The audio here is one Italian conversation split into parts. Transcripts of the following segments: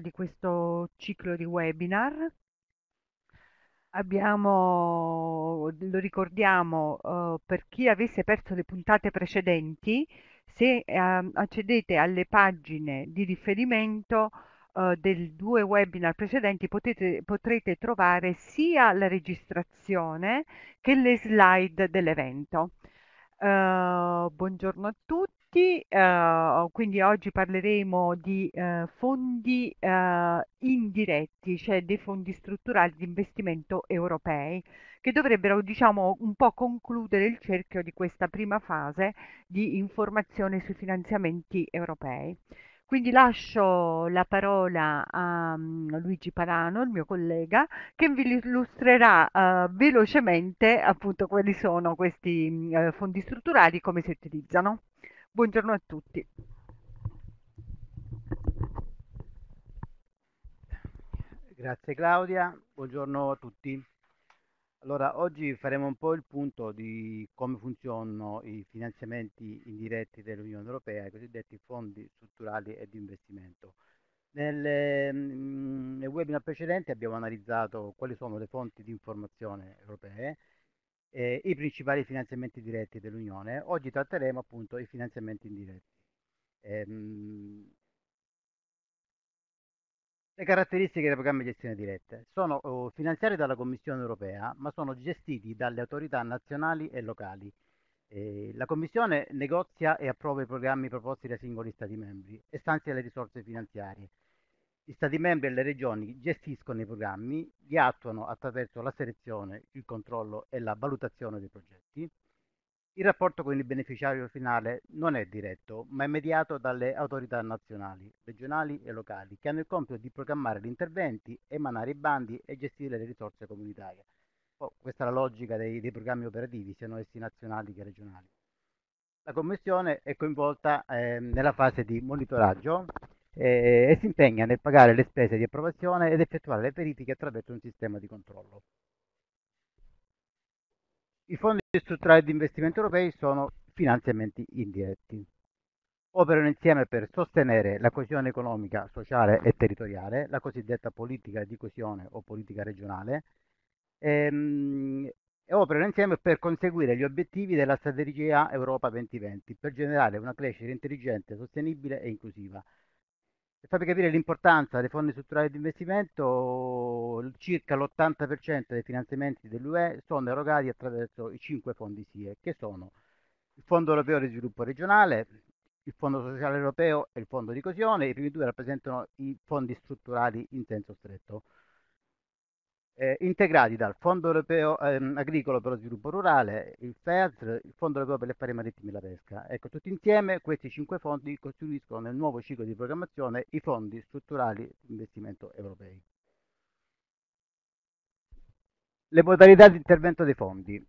di questo ciclo di webinar. Abbiamo, lo ricordiamo, eh, per chi avesse perso le puntate precedenti, se eh, accedete alle pagine di riferimento eh, dei due webinar precedenti potete, potrete trovare sia la registrazione che le slide dell'evento. Eh, buongiorno a tutti tutti, eh, quindi oggi parleremo di eh, fondi eh, indiretti, cioè dei fondi strutturali di investimento europei, che dovrebbero diciamo, un po' concludere il cerchio di questa prima fase di informazione sui finanziamenti europei. Quindi lascio la parola a mm, Luigi Parano, il mio collega, che vi illustrerà uh, velocemente appunto quali sono questi uh, fondi strutturali e come si utilizzano. Buongiorno a tutti. Grazie Claudia, buongiorno a tutti. Allora, oggi faremo un po' il punto di come funzionano i finanziamenti indiretti dell'Unione Europea, i cosiddetti fondi strutturali e di investimento. Nel, mm, nel webinar precedente abbiamo analizzato quali sono le fonti di informazione europee eh, i principali finanziamenti diretti dell'Unione. Oggi tratteremo appunto i finanziamenti indiretti. Ehm, le caratteristiche dei programmi di gestione diretta sono oh, finanziati dalla Commissione europea, ma sono gestiti dalle autorità nazionali e locali. Eh, la Commissione negozia e approva i programmi proposti dai singoli Stati membri e stanzia le risorse finanziarie. Gli Stati membri e le regioni gestiscono i programmi, li attuano attraverso la selezione, il controllo e la valutazione dei progetti. Il rapporto con il beneficiario finale non è diretto, ma è mediato dalle autorità nazionali, regionali e locali, che hanno il compito di programmare gli interventi, emanare i bandi e gestire le risorse comunitarie. Oh, questa è la logica dei, dei programmi operativi, siano essi nazionali che regionali. La Commissione è coinvolta eh, nella fase di monitoraggio e si impegna nel pagare le spese di approvazione ed effettuare le verifiche attraverso un sistema di controllo. I fondi strutturali di investimento europei sono finanziamenti indiretti. Operano insieme per sostenere la coesione economica, sociale e territoriale, la cosiddetta politica di coesione o politica regionale, ehm, e operano insieme per conseguire gli obiettivi della strategia Europa 2020 per generare una crescita intelligente, sostenibile e inclusiva, per farvi capire l'importanza dei fondi strutturali di investimento, circa l'80% dei finanziamenti dell'UE sono erogati attraverso i cinque fondi SIE, che sono il Fondo Europeo di Sviluppo Regionale, il Fondo Sociale Europeo e il Fondo di Coesione. I primi due rappresentano i fondi strutturali in senso stretto eh, integrati dal Fondo Europeo ehm, Agricolo per lo Sviluppo Rurale, il FEASR, il Fondo Europeo per gli Affari Marittimi e la Pesca. Ecco, tutti insieme questi cinque fondi costituiscono nel nuovo ciclo di programmazione i fondi strutturali di investimento europei. Le modalità di intervento dei fondi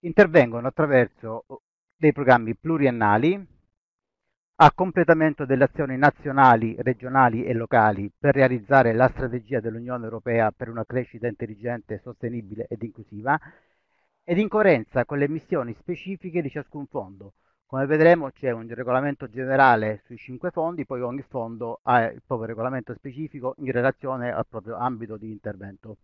intervengono attraverso eh, dei programmi pluriannali, a completamento delle azioni nazionali, regionali e locali per realizzare la strategia dell'Unione Europea per una crescita intelligente, sostenibile ed inclusiva, ed in coerenza con le missioni specifiche di ciascun fondo. Come vedremo c'è un regolamento generale sui cinque fondi, poi ogni fondo ha il proprio regolamento specifico in relazione al proprio ambito di intervento.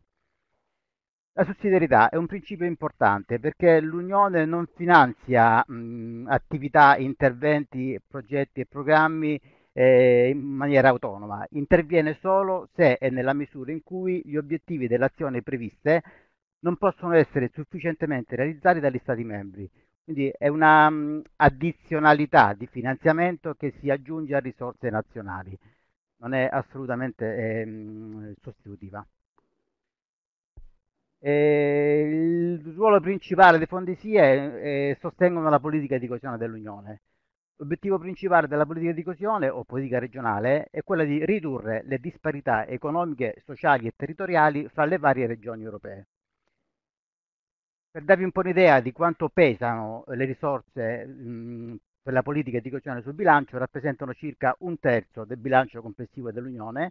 La sussidiarietà è un principio importante perché l'Unione non finanzia mh, attività, interventi, progetti e programmi eh, in maniera autonoma, interviene solo se e nella misura in cui gli obiettivi dell'azione previste non possono essere sufficientemente realizzati dagli Stati membri. Quindi è una mh, addizionalità di finanziamento che si aggiunge a risorse nazionali, non è assolutamente eh, sostitutiva. Eh, il ruolo principale dei fondi SIE è, eh, sostengono la politica di coesione dell'Unione. L'obiettivo principale della politica di coesione o politica regionale è quello di ridurre le disparità economiche, sociali e territoriali fra le varie regioni europee. Per darvi un po' un'idea di quanto pesano le risorse mh, mm, per la politica di coesione sul bilancio, rappresentano circa un terzo del bilancio complessivo dell'Unione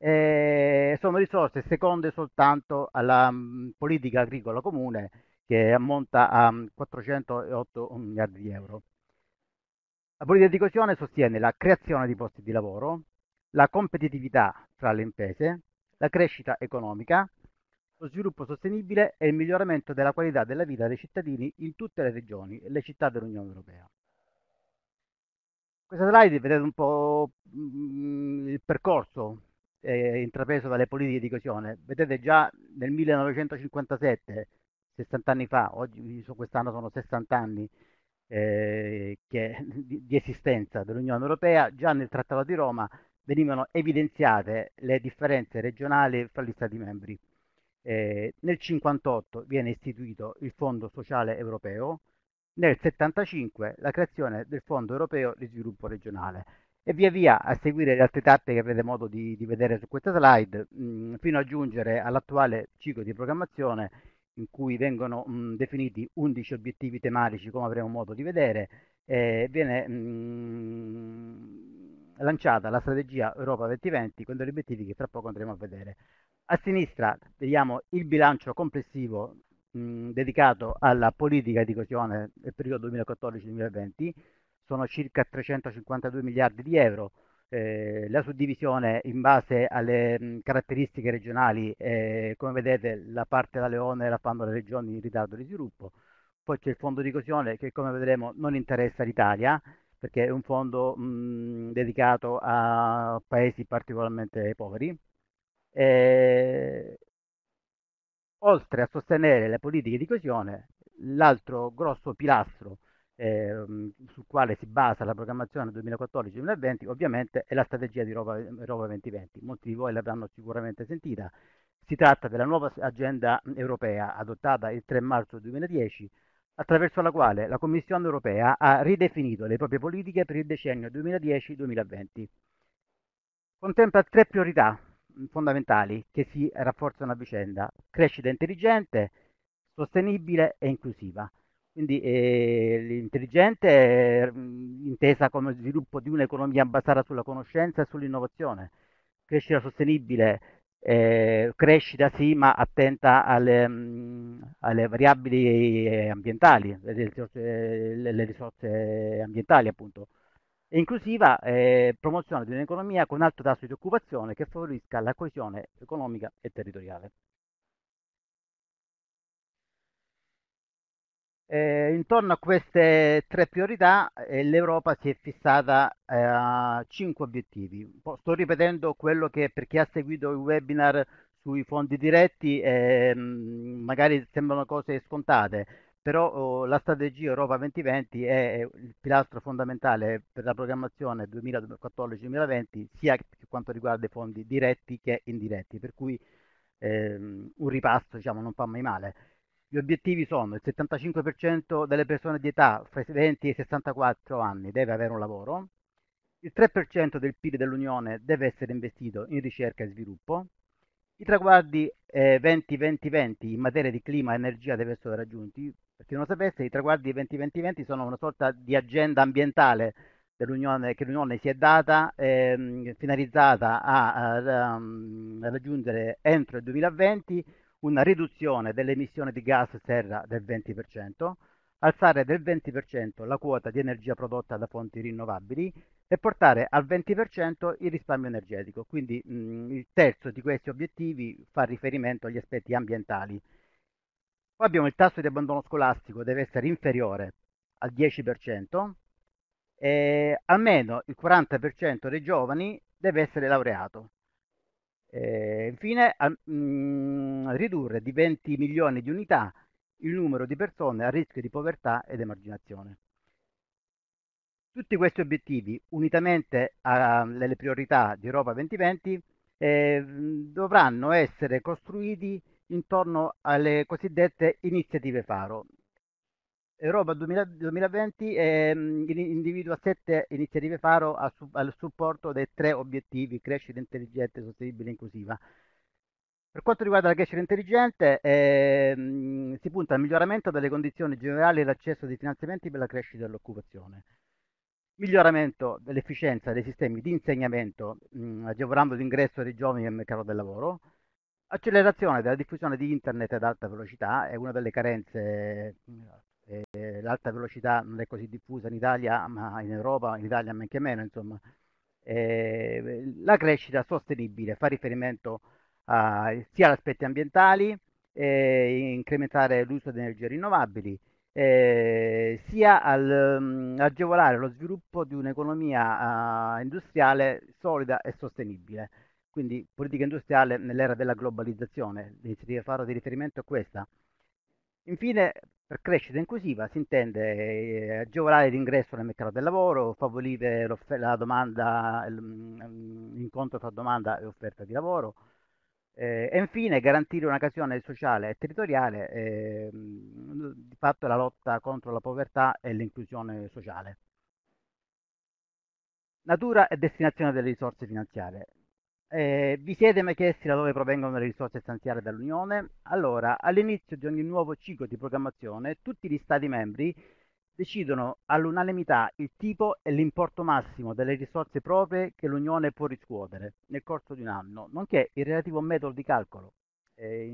eh, sono risorse seconde soltanto alla mh, politica agricola comune che ammonta a 408 miliardi di euro. La politica di coesione sostiene la creazione di posti di lavoro, la competitività tra le imprese, la crescita economica, lo sviluppo sostenibile e il miglioramento della qualità della vita dei cittadini in tutte le regioni e le città dell'Unione Europea. Questa slide vedete un po' il percorso eh, intrapreso dalle politiche di coesione. Vedete già nel 1957, 60 anni fa, oggi quest'anno sono 60 anni eh, che, di, di esistenza dell'Unione Europea, già nel Trattato di Roma venivano evidenziate le differenze regionali fra gli Stati membri. Eh, nel 1958 viene istituito il Fondo Sociale Europeo, nel 1975 la creazione del Fondo Europeo di Sviluppo Regionale e via via a seguire le altre tappe che avrete modo di, di vedere su questa slide, mh, mm, fino a giungere all'attuale ciclo di programmazione in cui vengono mh, mm, definiti 11 obiettivi tematici, come avremo modo di vedere, eh, viene mh, mm, lanciata la strategia Europa 2020 con degli obiettivi che tra poco andremo a vedere. A sinistra vediamo il bilancio complessivo dedicato alla politica di coesione del periodo 2014-2020, sono circa 352 miliardi di euro. Eh, la suddivisione in base alle mh, mm, caratteristiche regionali, eh, come vedete la parte da leone la fanno le regioni in ritardo di sviluppo, poi c'è il fondo di coesione che come vedremo non interessa l'Italia perché è un fondo mh, mm, dedicato a paesi particolarmente poveri. Eh, oltre a sostenere le politiche di coesione, l'altro grosso pilastro eh, sul quale si basa la programmazione 2014-2020 ovviamente è la strategia di Europa, Europa 2020. Molti di voi l'avranno sicuramente sentita. Si tratta della nuova agenda europea adottata il 3 marzo 2010 attraverso la quale la Commissione europea ha ridefinito le proprie politiche per il decennio 2010-2020. Contempla tre priorità fondamentali che si rafforzano a vicenda, crescita intelligente, sostenibile e inclusiva. Quindi eh, l'intelligente è mm, intesa come sviluppo di un'economia basata sulla conoscenza e sull'innovazione, crescita sostenibile, eh, crescita sì, ma attenta alle, mh, mm, alle variabili eh, ambientali, le risorse, le risorse, ambientali appunto. E inclusiva eh, promozione di un'economia con alto tasso di occupazione che favorisca la coesione economica e territoriale. Eh, intorno a queste tre priorità eh, l'Europa si è fissata eh, a cinque obiettivi. Sto ripetendo quello che per chi ha seguito i webinar sui fondi diretti ehm, magari sembrano cose scontate, però oh, la strategia Europa 2020 è il pilastro fondamentale per la programmazione 2014-2020 sia per quanto riguarda i fondi diretti che indiretti, per cui ehm, un ripasso diciamo, non fa mai male. Gli obiettivi sono il 75% delle persone di età fra i 20 e i 64 anni deve avere un lavoro, il 3% del PIL dell'Unione deve essere investito in ricerca e sviluppo, i traguardi 20-20-20 eh, in materia di clima e energia devono essere raggiunti. Per chi non lo sapesse, i traguardi 20-20-20 sono una sorta di agenda ambientale dell'Unione, che l'Unione si è data, eh, finalizzata a, a, a, raggiungere entro il 2020 una riduzione dell'emissione di gas serra del 20%, alzare del 20% la quota di energia prodotta da fonti rinnovabili e portare al 20% il risparmio energetico. Quindi mh, mm, il terzo di questi obiettivi fa riferimento agli aspetti ambientali. Poi abbiamo il tasso di abbandono scolastico deve essere inferiore al 10% e almeno il 40% dei giovani deve essere laureato. Eh, infine, a, mh, mm, ridurre di 20 milioni di unità il numero di persone a rischio di povertà ed emarginazione. Tutti questi obiettivi, unitamente alle priorità di Europa 2020, eh, dovranno essere costruiti intorno alle cosiddette iniziative faro, Europa eh, 2020 ehm, individua sette iniziative faro a, al supporto dei tre obiettivi crescita intelligente, sostenibile e inclusiva. Per quanto riguarda la crescita intelligente, ehm, si punta al miglioramento delle condizioni generali e l'accesso ai finanziamenti per la crescita e l'occupazione miglioramento dell'efficienza dei sistemi di insegnamento, mh, mm, agevolando l'ingresso dei giovani nel mercato del lavoro, accelerazione della diffusione di internet ad alta velocità, è una delle carenze mm, eh, l'alta velocità non è così diffusa in Italia, ma in Europa, in Italia anche meno, insomma. Eh, la crescita sostenibile fa riferimento a, sia ad aspetti ambientali, eh, incrementare l'uso di energie rinnovabili, eh, sia al, um, agevolare lo sviluppo di un'economia uh, industriale solida e sostenibile. Quindi politica industriale nell'era della globalizzazione, l'iniziativa faro di riferimento è questa. Infine, per crescita inclusiva si intende eh, agevolare l'ingresso nel mercato del lavoro, favorire la domanda, l'incontro mm, tra domanda e offerta di lavoro eh, e infine garantire un'occasione sociale e territoriale, eh, di fatto la lotta contro la povertà e l'inclusione sociale. Natura e destinazione delle risorse finanziarie. Eh, vi siete mai chiesti da dove provengono le risorse stanziate dall'Unione? Allora, all'inizio di ogni nuovo ciclo di programmazione, tutti gli Stati membri decidono all'unanimità il tipo e l'importo massimo delle risorse proprie che l'Unione può riscuotere nel corso di un anno, nonché il relativo metodo di calcolo, eh,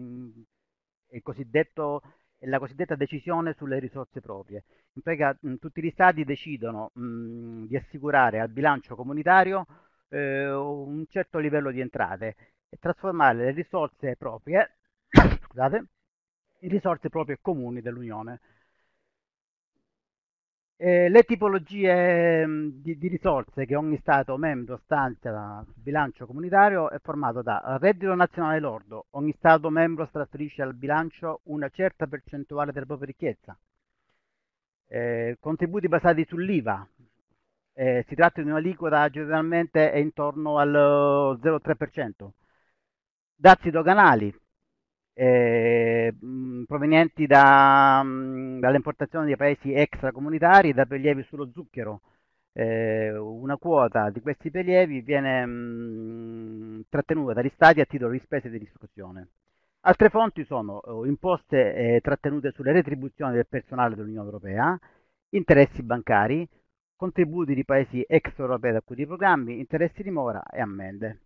il cosiddetto la cosiddetta decisione sulle risorse proprie. In prega, mm, tutti gli Stati decidono mh, mm, di assicurare al bilancio comunitario eh, un certo livello di entrate e trasformare le risorse proprie scusate, in risorse proprie comuni dell'Unione. Eh, le tipologie mm, di, di, risorse che ogni Stato membro stanzia sul bilancio comunitario è formato da reddito nazionale lordo. Ogni Stato membro trasferisce al bilancio una certa percentuale della propria ricchezza. Eh, contributi basati sull'IVA, eh, si tratta di un'aliquota generalmente è intorno al 0,3%. Eh, Dazi doganali eh, mm, provenienti da, mm, dall'importazione di paesi extracomunitari da prelievi sullo zucchero. Eh, una quota di questi prelievi viene mh, mm, trattenuta dagli stati a titolo di spese di istruzione. Altre fonti sono eh, imposte trattenute sulle retribuzioni del personale dell'Unione Europea, interessi bancari, contributi di paesi extraeuropei ad alcuni programmi, interessi di mora e ammende.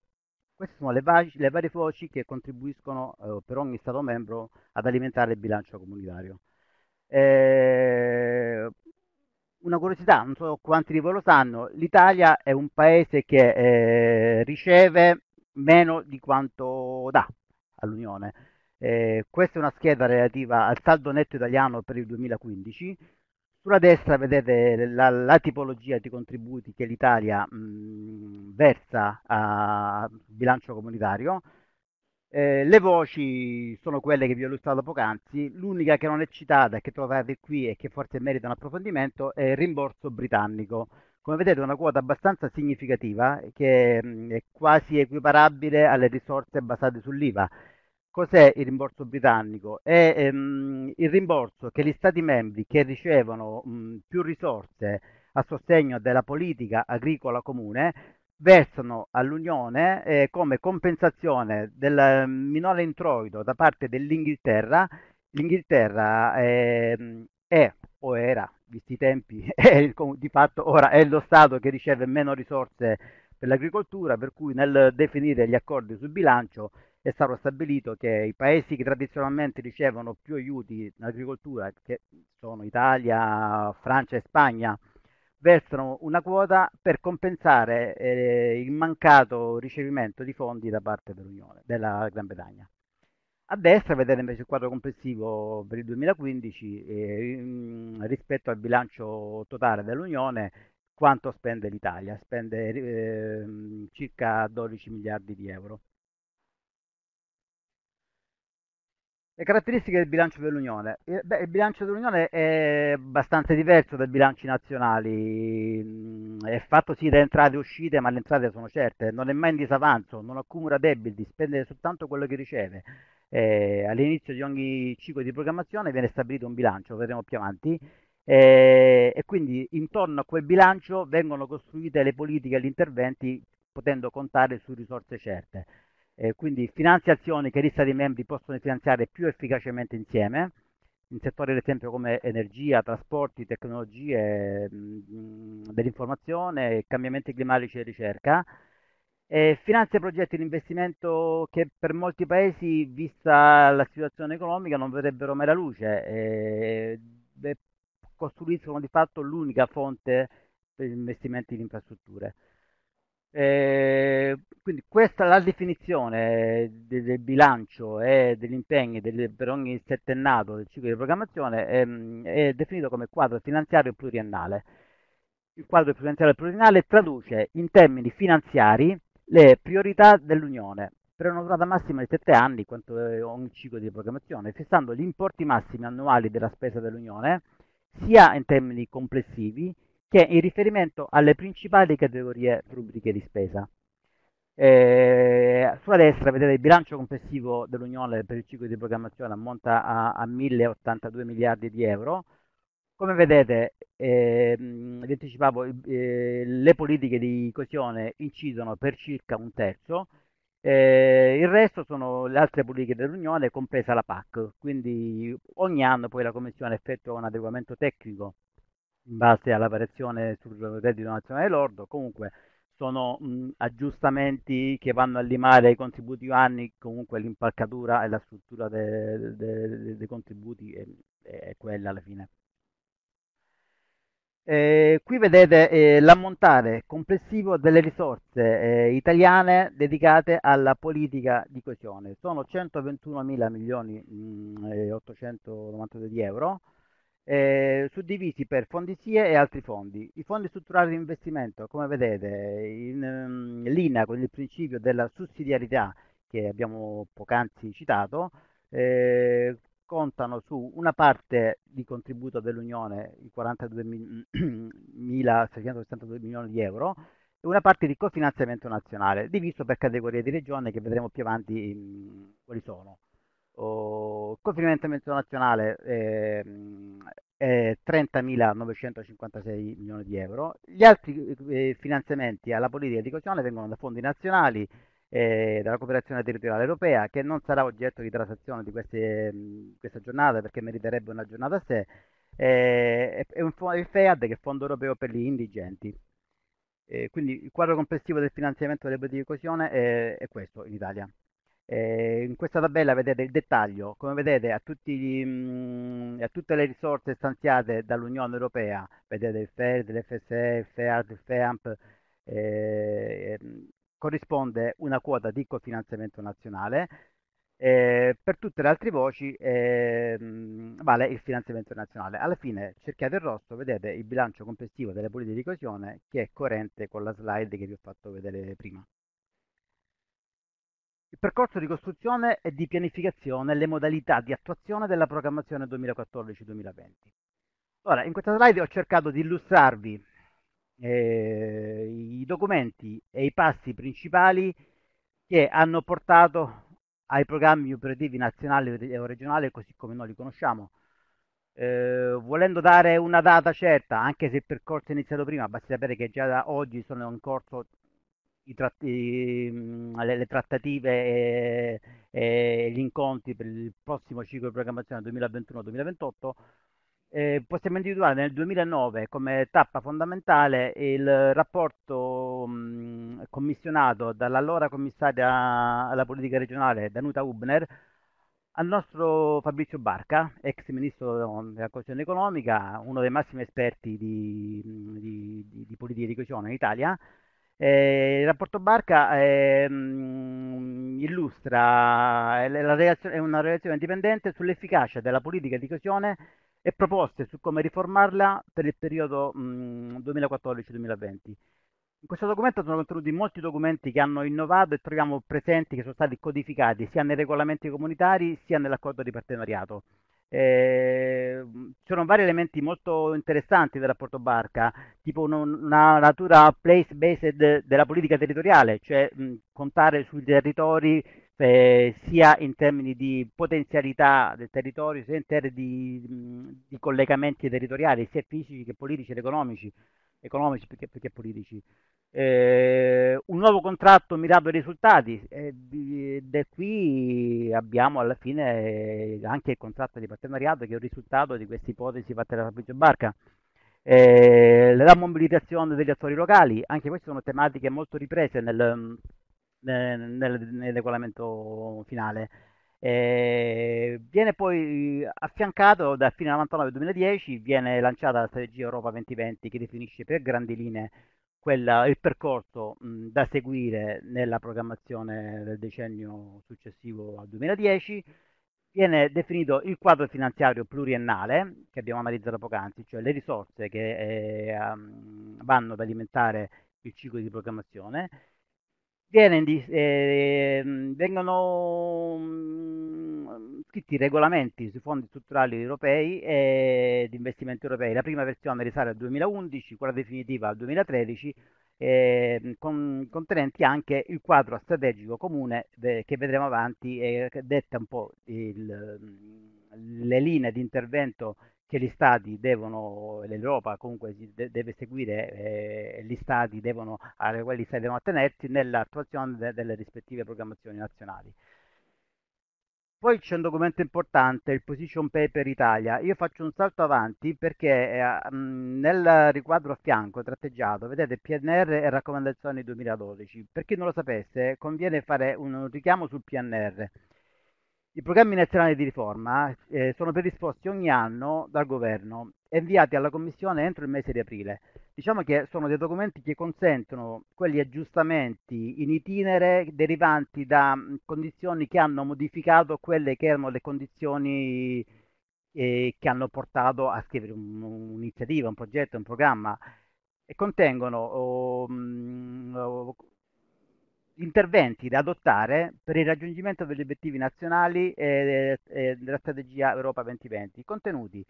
Queste sono le, va- le varie voci che contribuiscono eh, per ogni Stato membro ad alimentare il bilancio comunitario. Eh, una curiosità, non so quanti di voi lo sanno, l'Italia è un paese che eh, riceve meno di quanto dà all'Unione. Eh, questa è una scheda relativa al saldo netto italiano per il 2015 sulla destra vedete la, la tipologia di contributi che l'Italia mh, versa al bilancio comunitario. Eh, le voci sono quelle che vi ho illustrato poc'anzi, l'unica che non è citata e che trovate qui e che forse merita un approfondimento è il rimborso britannico. Come vedete è una quota abbastanza significativa che mh, è quasi equiparabile alle risorse basate sull'IVA Cos'è il rimborso britannico? È ehm, il rimborso che gli Stati membri che ricevono mh, più risorse a sostegno della politica agricola comune versano all'Unione eh, come compensazione del ehm, minore introito da parte dell'Inghilterra. L'Inghilterra eh, è o era, visti i tempi, è, di fatto ora è lo Stato che riceve meno risorse per l'agricoltura, per cui nel definire gli accordi sul bilancio è stato stabilito che i paesi che tradizionalmente ricevono più aiuti in agricoltura, che sono Italia, Francia e Spagna, versano una quota per compensare eh, il mancato ricevimento di fondi da parte dell'Unione, della Gran Bretagna. A destra vedete invece il quadro complessivo per il 2015 eh, rispetto al bilancio totale dell'Unione, quanto spende l'Italia, spende eh, circa 12 miliardi di euro. Le caratteristiche del bilancio dell'Unione. Il, beh, il bilancio dell'Unione è abbastanza diverso dai bilanci nazionali, mm, è fatto sì da entrate e uscite, ma le entrate sono certe, non è mai in disavanzo, non accumula debiti, spende soltanto quello che riceve. Eh, all'inizio di ogni ciclo di programmazione viene stabilito un bilancio, lo vedremo più avanti, eh, e quindi intorno a quel bilancio vengono costruite le politiche e gli interventi potendo contare su risorse certe. Eh, quindi finanziazioni che gli Stati membri possono finanziare più efficacemente insieme, in settori ad esempio come energia, trasporti, tecnologie mh, mm, dell'informazione, cambiamenti climatici e ricerca. Eh, finanzia progetti di investimento che per molti paesi, vista la situazione economica, non vedrebbero mai la luce. Eh, e costruiscono di fatto l'unica fonte per investimenti in infrastrutture. Eh, quindi questa la definizione del, del bilancio e eh, degli impegni del, per ogni settennato del ciclo di programmazione è, ehm, è definito come quadro finanziario pluriennale. Il quadro finanziario pluriennale traduce in termini finanziari le priorità dell'Unione per una durata massima di 7 anni quanto ogni ciclo di programmazione, fissando gli importi massimi annuali della spesa dell'Unione sia in termini complessivi che è in riferimento alle principali categorie rubriche di spesa. Eh, sulla destra vedete il bilancio complessivo dell'Unione per il ciclo di programmazione ammonta a, a 1.082 miliardi di euro. Come vedete, eh, vi anticipavo, eh, le politiche di coesione incidono per circa un terzo, eh, il resto sono le altre politiche dell'Unione, compresa la PAC, quindi ogni anno poi la Commissione effettua un adeguamento tecnico in base alla variazione sul reddito nazionale lordo, comunque sono mh, aggiustamenti che vanno a limare i contributi anni, comunque l'impalcatura e la struttura dei de, de contributi è, è quella alla fine. Eh, qui vedete eh, l'ammontare complessivo delle risorse eh, italiane dedicate alla politica di coesione. Sono 121 di euro, eh, suddivisi per fondi SIE e altri fondi. I fondi strutturali di investimento, come vedete, in, ehm, in linea con il principio della sussidiarietà che abbiamo poc'anzi citato, eh, contano su una parte di contributo dell'Unione, i 42.662 milioni di euro, e una parte di cofinanziamento nazionale, diviso per categorie di regione che vedremo più avanti mm, quali sono o confinamento nazionale eh, eh, 30.956 milioni di euro. Gli altri eh, finanziamenti alla politica di coesione vengono da fondi nazionali, eh, dalla cooperazione territoriale europea, che non sarà oggetto di trattazione di queste, mm, questa giornata perché meriterebbe una giornata a sé, eh, e il FEAD che è il Fondo Europeo per gli Indigenti. Eh, quindi il quadro complessivo del finanziamento delle politiche di coesione è, è questo in Italia. Eh, in questa tabella vedete il dettaglio, come vedete a, tutti, mh, mm, a tutte le risorse stanziate dall'Unione Europea, vedete il FED, l'FSE, il FEAD, il FEAMP, eh, ehm, corrisponde una quota di cofinanziamento nazionale, eh, per tutte le altre voci eh, vale il finanziamento nazionale. Alla fine cerchiate il rosso, vedete il bilancio complessivo delle politiche di coesione che è coerente con la slide che vi ho fatto vedere prima. Il percorso di costruzione e di pianificazione e le modalità di attuazione della programmazione 2014-2020. Ora, in questa slide ho cercato di illustrarvi eh, i documenti e i passi principali che hanno portato ai programmi operativi nazionali o regionali così come noi li conosciamo. Eh, volendo dare una data certa, anche se il percorso è iniziato prima, basti sapere che già da oggi sono in corso i tratti, le, le, trattative e, eh, eh, e, gli incontri per il prossimo ciclo di programmazione 2021-2028, eh, possiamo individuare nel 2009 come tappa fondamentale il rapporto mh, commissionato dall'allora commissaria alla politica regionale Danuta Hubner al nostro Fabrizio Barca, ex ministro della coesione economica, uno dei massimi esperti di, di, di, di politica di coesione in Italia, eh, il rapporto Barca ehm, illustra è una relazione indipendente sull'efficacia della politica di coesione e proposte su come riformarla per il periodo 2014-2020. Mm, In questo documento sono contenuti molti documenti che hanno innovato e troviamo presenti che sono stati codificati sia nei regolamenti comunitari sia nell'accordo di partenariato. Eh, ci sono vari elementi molto interessanti del rapporto Barca, tipo una, una natura place-based della politica territoriale, cioè mh, contare sui territori eh, sia in termini di potenzialità del territorio, sia in termini di, mh, di collegamenti territoriali, sia fisici che politici ed economici economici perché, perché politici. Eh, un nuovo contratto mirato ai risultati eh, ed qui abbiamo alla fine eh, anche il contratto di partenariato che è il risultato di questa ipotesi fatta da Fabrizio Barca. Eh, la mobilitazione degli attori locali, anche queste sono tematiche molto riprese nel, nel, nel, nel regolamento finale. Eh, viene poi affiancato dal fine 99-2010, viene lanciata la strategia Europa 2020 che definisce per grandi linee quella, il percorso mh, da seguire nella programmazione del decennio successivo al 2010. Viene definito il quadro finanziario pluriennale che abbiamo analizzato poc'anzi, cioè le risorse che eh, vanno ad alimentare il ciclo di programmazione viene, eh, vengono scritti i regolamenti sui fondi strutturali europei e di investimenti europei. La prima versione risale al 2011, quella definitiva al 2013, eh, con, contenenti anche il quadro strategico comune de, eh, che vedremo avanti e che detta un po' il, le linee di intervento che gli stati devono, l'Europa comunque deve seguire, eh, gli stati devono, alle quali gli stati devono attenersi nell'attuazione de- delle rispettive programmazioni nazionali. Poi c'è un documento importante, il Position Paper Italia. Io faccio un salto avanti perché eh, nel riquadro a fianco tratteggiato vedete PNR e raccomandazioni 2012. Per chi non lo sapesse, conviene fare un richiamo sul PNR i programmi nazionali di riforma eh, sono predisposti ogni anno dal governo e inviati alla Commissione entro il mese di aprile. Diciamo che sono dei documenti che consentono quegli aggiustamenti in itinere derivanti da mm, condizioni che hanno modificato quelle che erano le condizioni eh, che hanno portato a scrivere un, un'iniziativa, un progetto, un programma e contengono oh, mm, oh, gli interventi da adottare per il raggiungimento degli obiettivi nazionali e, e della strategia Europa 2020. I contenuti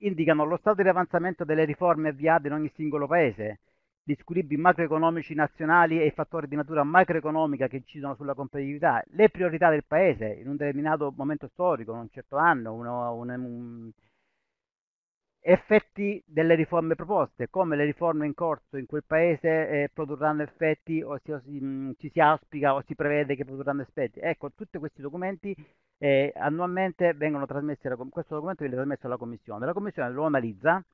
indicano lo stato di avanzamento delle riforme avviate in ogni singolo paese, gli squilibri macroeconomici nazionali e i fattori di natura macroeconomica che incidono sulla competitività, le priorità del paese in un determinato momento storico, in un certo anno, uno, un, un effetti delle riforme proposte, come le riforme in corso in quel paese eh, produrranno effetti o, si, o si, mm, ci si auspica o si prevede che produrranno effetti. Ecco, tutti questi documenti eh, annualmente vengono trasmessi, alla, questo documento viene trasmesso alla Commissione, la Commissione lo analizza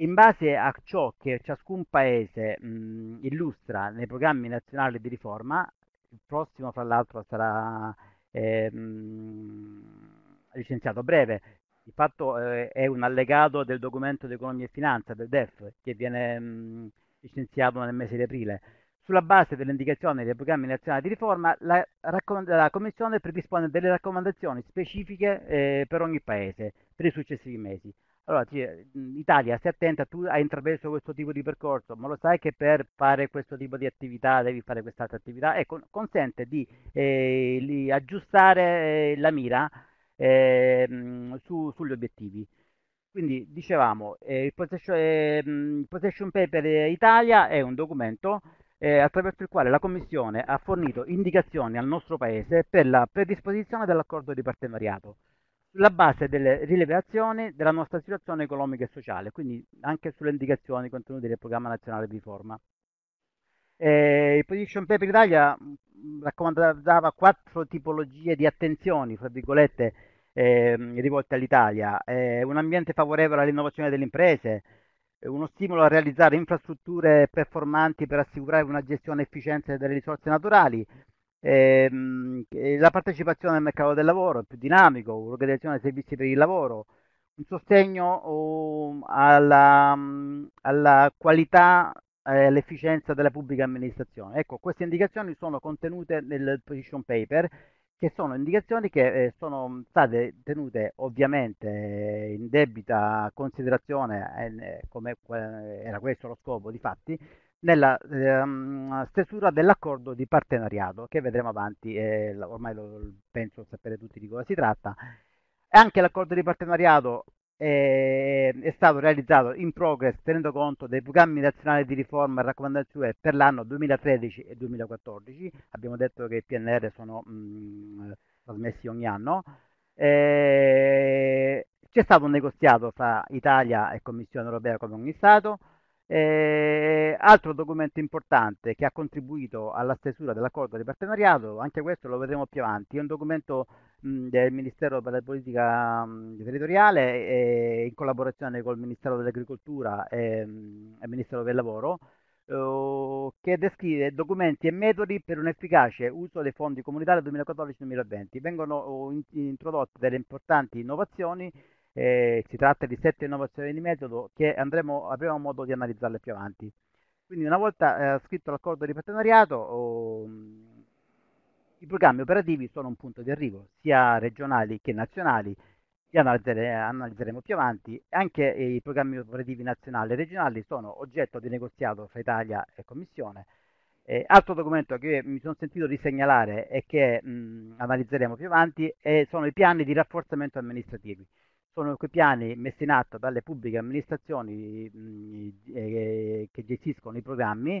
in base a ciò che ciascun paese mh, mm, illustra nei programmi nazionali di riforma, il prossimo fra l'altro sarà... Eh, mh, licenziato a breve di fatto eh, è un allegato del documento di economia e finanza del DEF che viene mh, mm, licenziato nel mese di aprile. Sulla base delle indicazioni dei programmi nazionali di riforma, la, la Commissione predispone delle raccomandazioni specifiche eh, per ogni Paese per i successivi mesi. Allora, mm, Italia, stai attenta, tu hai intrapreso questo tipo di percorso, ma lo sai che per fare questo tipo di attività devi fare quest'altra attività? Ecco, consente di, eh, di aggiustare eh, la mira ehm, su, sugli obiettivi. Quindi dicevamo, eh, il, possession, ehm, possession, Paper Italia è un documento eh, attraverso il quale la Commissione ha fornito indicazioni al nostro Paese per la predisposizione dell'accordo di partenariato sulla base delle rilevazioni della nostra situazione economica e sociale, quindi anche sulle indicazioni contenute nel programma nazionale di riforma. Eh, il Position Paper Italia mm, raccomandava quattro tipologie di attenzioni, fra virgolette, eh, rivolte all'Italia, eh, un ambiente favorevole all'innovazione delle imprese, uno stimolo a realizzare infrastrutture performanti per assicurare una gestione efficiente delle risorse naturali, ehm, la partecipazione al mercato del lavoro più dinamico, l'organizzazione dei servizi per il lavoro, un sostegno um, alla, um, alla, qualità e eh, all'efficienza della pubblica amministrazione. Ecco, queste indicazioni sono contenute nel position paper che sono indicazioni che eh, sono mm, state tenute ovviamente eh, in debita considerazione, eh, come era questo lo scopo di fatti, nella ehm, stesura dell'accordo di partenariato che vedremo avanti, eh, ormai lo, penso sapere tutti di cosa si tratta. E Anche l'accordo di partenariato eh, è stato realizzato in progress tenendo conto dei programmi nazionali di riforma e raccomandazione per l'anno 2013 e 2014. Abbiamo detto che i PNR sono mh, mm, trasmessi ogni anno. Eh, c'è stato un negoziato fra Italia e Commissione europea come ogni Stato eh, altro documento importante che ha contribuito alla stesura dell'accordo di partenariato, anche questo lo vedremo più avanti, è un documento mh, del Ministero per la politica mh, territoriale eh, in collaborazione col Ministero dell'Agricoltura e mh, il Ministero del Lavoro eh, che descrive documenti e metodi per un efficace uso dei fondi comunitari 2014-2020. Vengono oh, in, introdotte delle importanti innovazioni eh, si tratta di sette innovazioni di metodo che andremo, avremo modo di analizzarle più avanti. Quindi una volta eh, scritto l'accordo di partenariato, oh, i programmi operativi sono un punto di arrivo, sia regionali che nazionali, li analizzere, analizzeremo più avanti. Anche i programmi operativi nazionali e regionali sono oggetto di negoziato fra Italia e Commissione. Eh, altro documento che mi sono sentito di segnalare e che mh, mm, analizzeremo più avanti eh, sono i piani di rafforzamento amministrativi sono quei piani messi in atto dalle pubbliche amministrazioni mh, eh, che gestiscono i programmi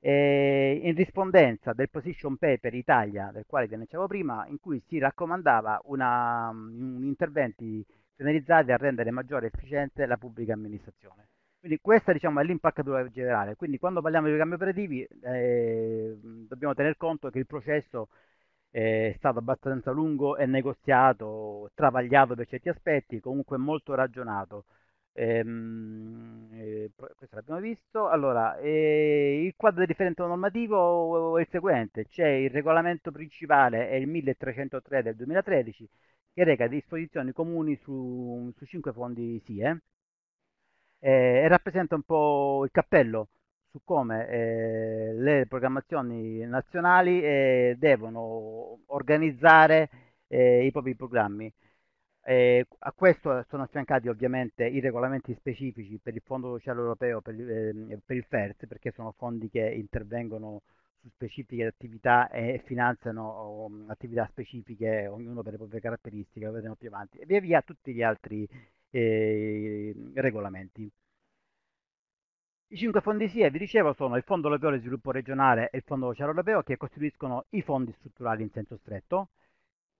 eh, in rispondenza del position paper Italia, del quale vi annunciavo prima, in cui si raccomandava una, un interventi finalizzati a rendere maggiore efficiente la pubblica amministrazione. Quindi questa diciamo, è l'impaccatura generale, quindi quando parliamo di programmi operativi eh, dobbiamo tener conto che il processo è stato abbastanza lungo e negoziato, travagliato per certi aspetti, comunque molto ragionato. Ehm, eh, questo l'abbiamo visto. Allora, eh, il quadro di riferimento normativo è il seguente: c'è il regolamento principale, è il 1303 del 2013, che reca disposizioni comuni su, su cinque fondi SIE eh. eh, e rappresenta un po' il cappello su come eh, le programmazioni nazionali eh, devono organizzare eh, i propri programmi. Eh, a questo sono affiancati ovviamente i regolamenti specifici per il Fondo Sociale Europeo, per, ehm, per il FERS, perché sono fondi che intervengono su specifiche attività e finanziano um, attività specifiche, ognuno per le proprie caratteristiche, lo vedremo più avanti, e via via tutti gli altri eh, regolamenti. I cinque fondi SIE, vi dicevo, sono il Fondo Europeo di Sviluppo Regionale e il Fondo Sociale Europeo che costituiscono i fondi strutturali in senso stretto.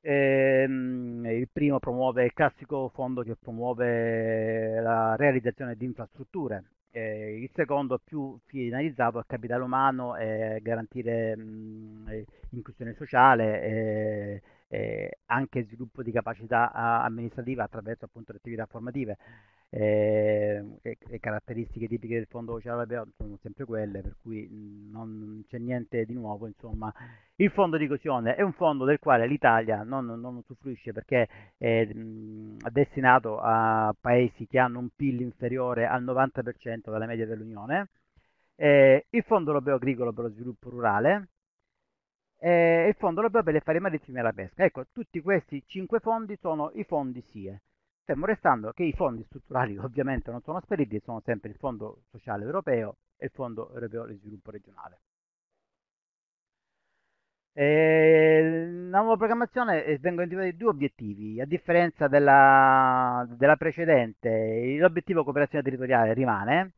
Ehm, il primo promuove il classico fondo che promuove la realizzazione di infrastrutture, eh, il secondo più finalizzato al capitale umano e garantire mh, mm, inclusione sociale. E, eh, eh, anche sviluppo di capacità amministrativa attraverso appunto le attività formative. Eh, e, caratteristiche tipiche del fondo sociale europeo sono sempre quelle, per cui mhmm, non c'è niente di nuovo. Insomma, il fondo di coesione è un fondo del quale l'Italia non, non usufruisce perché è mh, mhmm, destinato a paesi che hanno un PIL inferiore al 90% della media dell'Unione. Eh, il fondo europeo agricolo per lo sviluppo rurale eh, il fondo europeo per le affari marittime e la pesca. Ecco, tutti questi cinque fondi sono i fondi SIE. Stiamo restando che i fondi strutturali ovviamente non sono spariti, sono sempre il Fondo Sociale Europeo e il Fondo Europeo di Sviluppo Regionale. Eh, la nuova programmazione eh, vengono individuati due obiettivi, a differenza della, della precedente, l'obiettivo cooperazione territoriale rimane,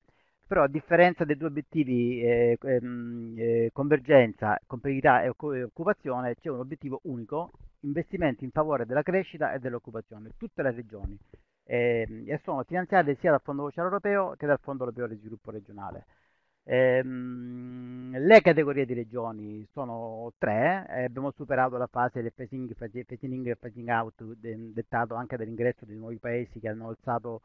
però a differenza dei due obiettivi eh, ehm, eh, convergenza, competitività e occupazione, c'è un obiettivo unico, investimenti in favore della crescita e dell'occupazione, tutte le regioni, eh, e sono finanziate sia dal Fondo Sociale Europeo che dal Fondo Europeo di Sviluppo Regionale. Ehm, le categorie di regioni sono tre, eh, abbiamo superato la fase del phasing, phasing, phasing e phasing out de, dettato anche dall'ingresso di nuovi paesi che hanno alzato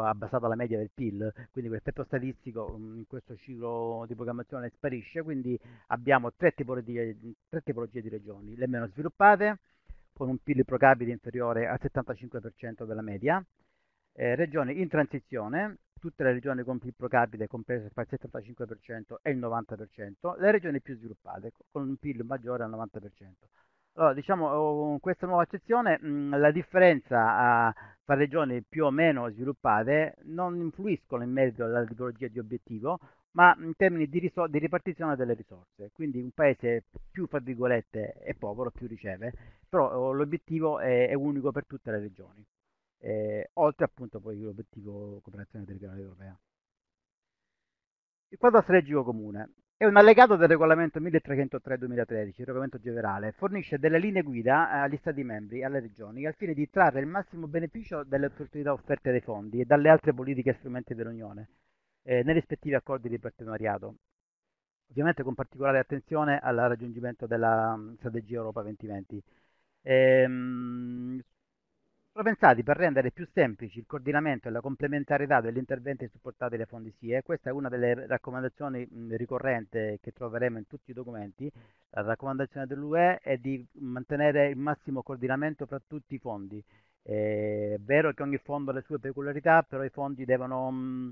ha abbassato la media del PIL, quindi l'effetto statistico mm, in questo ciclo di programmazione sparisce, quindi abbiamo tre tipologie, tre tipologie di regioni, le meno sviluppate, con un PIL pro capite inferiore al 75% della media, eh, regioni in transizione, tutte le regioni con PIL pro capite comprese tra il 75% e il 90%, le regioni più sviluppate con un PIL maggiore al 90%. Allora, diciamo, oh, con questa nuova accezione mh, mm, la differenza ah, fra regioni più o meno sviluppate non influiscono in merito alla tipologia di obiettivo, ma in termini di, risor- di ripartizione delle risorse. Quindi un paese più, fra virgolette, è povero, più riceve, però eh, l'obiettivo è, è unico per tutte le regioni, eh, oltre appunto poi l'obiettivo cooperazione territoriale europea. Il quadro strategico comune è un allegato del regolamento 1303-2013, il regolamento generale, fornisce delle linee guida eh, agli Stati membri, e alle regioni, al fine di trarre il massimo beneficio dalle opportunità offerte dai fondi e dalle altre politiche e strumenti dell'Unione, eh, nei rispettivi accordi di partenariato. Ovviamente con particolare attenzione al raggiungimento della mm, strategia Europa 2020. Ehm, sono pensati per rendere più semplici il coordinamento e la complementarietà degli interventi supportati dai fondi SIE, questa è una delle raccomandazioni mm, ricorrenti che troveremo in tutti i documenti, la raccomandazione dell'UE è di mantenere il massimo coordinamento fra tutti i fondi. Eh, è vero che ogni fondo ha le sue peculiarità, però i fondi devono mh, mm,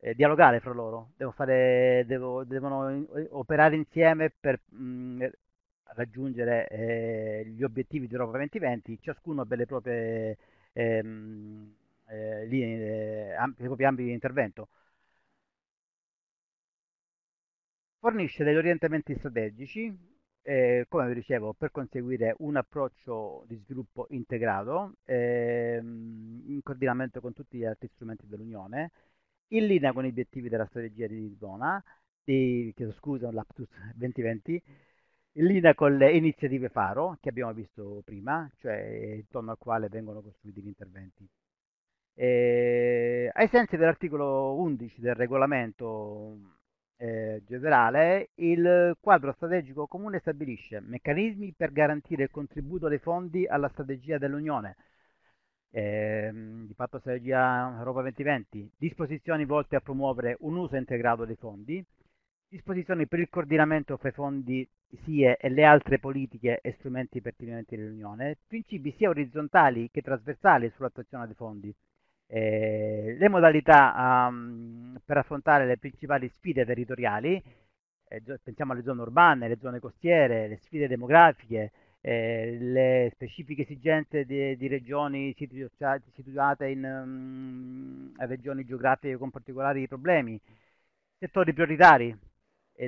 eh, dialogare fra loro, devono, fare, devo, devono eh, operare insieme per mh, mm, raggiungere eh, gli obiettivi di Europa 2020, ciascuno ha le proprie ehm, eh, linee, eh, ampi, i propri ambiti di intervento. Fornisce degli orientamenti strategici, eh, come vi dicevo, per conseguire un approccio di sviluppo integrato, ehm, in coordinamento con tutti gli altri strumenti dell'Unione, in linea con gli obiettivi della strategia di Lisbona, di, chiedo scusa, un 2020, in linea con le iniziative Faro che abbiamo visto prima, cioè intorno al quale vengono costruiti gli interventi. E, eh, ai sensi dell'articolo 11 del regolamento eh, generale, il quadro strategico comune stabilisce meccanismi per garantire il contributo dei fondi alla strategia dell'Unione, eh, di fatto strategia Europa 2020, disposizioni volte a promuovere un uso integrato dei fondi, Disposizioni per il coordinamento fra i fondi SIE e le altre politiche e strumenti pertinenti dell'Unione, principi sia orizzontali che trasversali sull'attuazione dei fondi, eh, le modalità um, per affrontare le principali sfide territoriali, eh, pensiamo alle zone urbane, le zone costiere, le sfide demografiche, eh, le specifiche esigenze di, di regioni situate in um, regioni geografiche con particolari problemi, settori prioritari,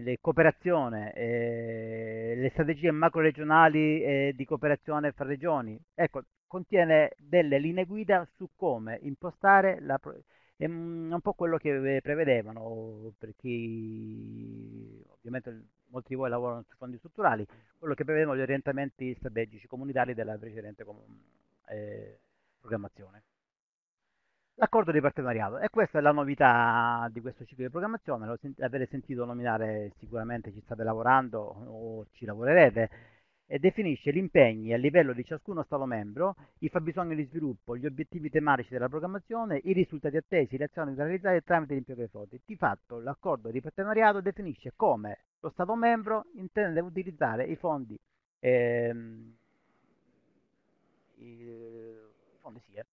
le cooperazione, eh, le strategie macro-regionali eh, di cooperazione fra regioni. Ecco, contiene delle linee guida su come impostare la... È un po' quello che eh, prevedevano, per chi ovviamente molti di voi lavorano su fondi strutturali, quello che prevedevano gli orientamenti strategici comunitari della precedente eh, programmazione. L'accordo di partenariato e questa è la novità di questo ciclo di programmazione, lo avete sentito nominare sicuramente ci state lavorando o ci lavorerete e definisce gli impegni a livello di ciascuno Stato membro, i fabbisogni di sviluppo, gli obiettivi tematici della programmazione, i risultati attesi, le azioni da realizzare tramite l'impiego dei fondi. Di fatto l'accordo di partenariato definisce come lo Stato membro intende utilizzare i fondi, ehm, i, eh, fondi fondi SIE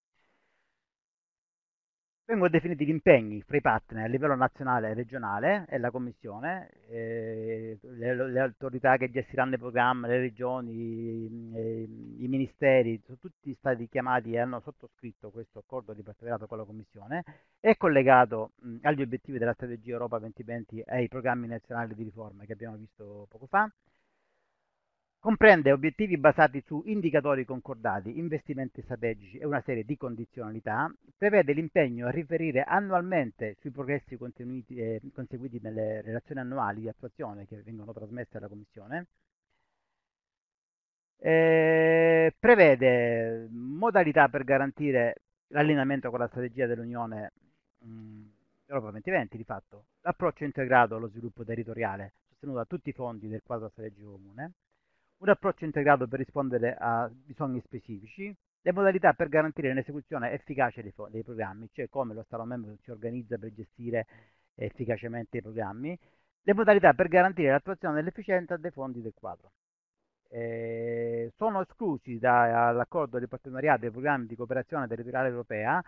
Vengono definiti gli impegni fra i partner a livello nazionale e regionale e la Commissione, eh, le, le, autorità che gestiranno il programma, le regioni, mm, eh, i ministeri, sono tutti stati chiamati e hanno sottoscritto questo accordo di partenariato con la Commissione, è collegato mh, mm, agli obiettivi della strategia Europa 2020 e ai programmi nazionali di riforma che abbiamo visto poco fa. Comprende obiettivi basati su indicatori concordati, investimenti strategici e una serie di condizionalità. Prevede l'impegno a riferire annualmente sui progressi eh, conseguiti nelle relazioni annuali di attuazione che vengono trasmesse alla Commissione. Eh, prevede modalità per garantire l'allineamento con la strategia dell'Unione Europa 2020, di fatto, l'approccio integrato allo sviluppo territoriale sostenuto da tutti i fondi del quadro strategico comune un approccio integrato per rispondere a bisogni specifici, le modalità per garantire un'esecuzione efficace dei, dei, programmi, cioè come lo Stato membro si organizza per gestire efficacemente i programmi, le modalità per garantire l'attuazione dell'efficienza dei fondi del quadro. Eh, sono esclusi dall'accordo di partenariato dei programmi di cooperazione territoriale europea,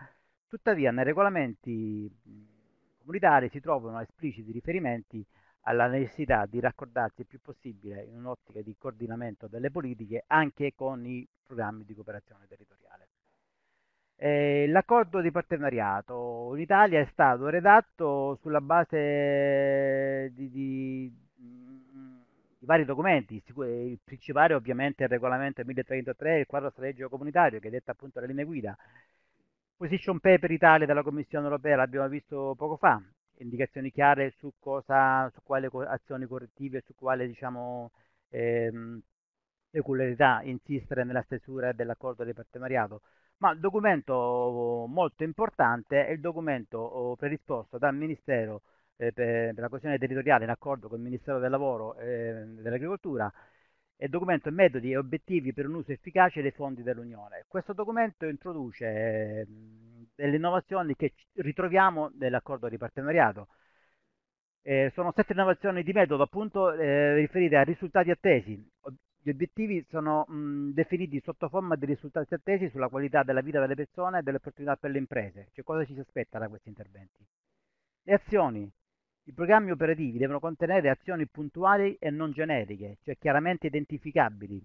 tuttavia nei regolamenti comunitari si trovano espliciti riferimenti alla necessità di raccordarsi il più possibile in un'ottica di coordinamento delle politiche anche con i programmi di cooperazione territoriale. Eh, l'accordo di partenariato in Italia è stato redatto sulla base di, di, mm, di vari documenti, il principale ovviamente è il regolamento 1033, il quadro strategico comunitario che detta appunto le linee guida, Position Paper Italia della Commissione europea l'abbiamo visto poco fa, indicazioni chiare su, cosa, su quale azioni correttive, su quale diciamo, ehm, peculiarità insistere nella stesura dell'accordo di partenariato. Ma il documento molto importante è il documento oh, predisposto dal Ministero eh, per, la coesione territoriale in accordo con il Ministero del Lavoro e ehm, dell'Agricoltura e il documento Metodi e obiettivi per un uso efficace dei fondi dell'Unione. Questo documento introduce ehm, delle innovazioni che ritroviamo nell'accordo di partenariato. Eh, sono sette innovazioni di metodo, appunto eh, riferite a risultati attesi. Gli obiettivi sono mh, definiti sotto forma di risultati attesi sulla qualità della vita delle persone e delle opportunità per le imprese, cioè cosa ci si aspetta da questi interventi. Le azioni. I programmi operativi devono contenere azioni puntuali e non generiche, cioè chiaramente identificabili,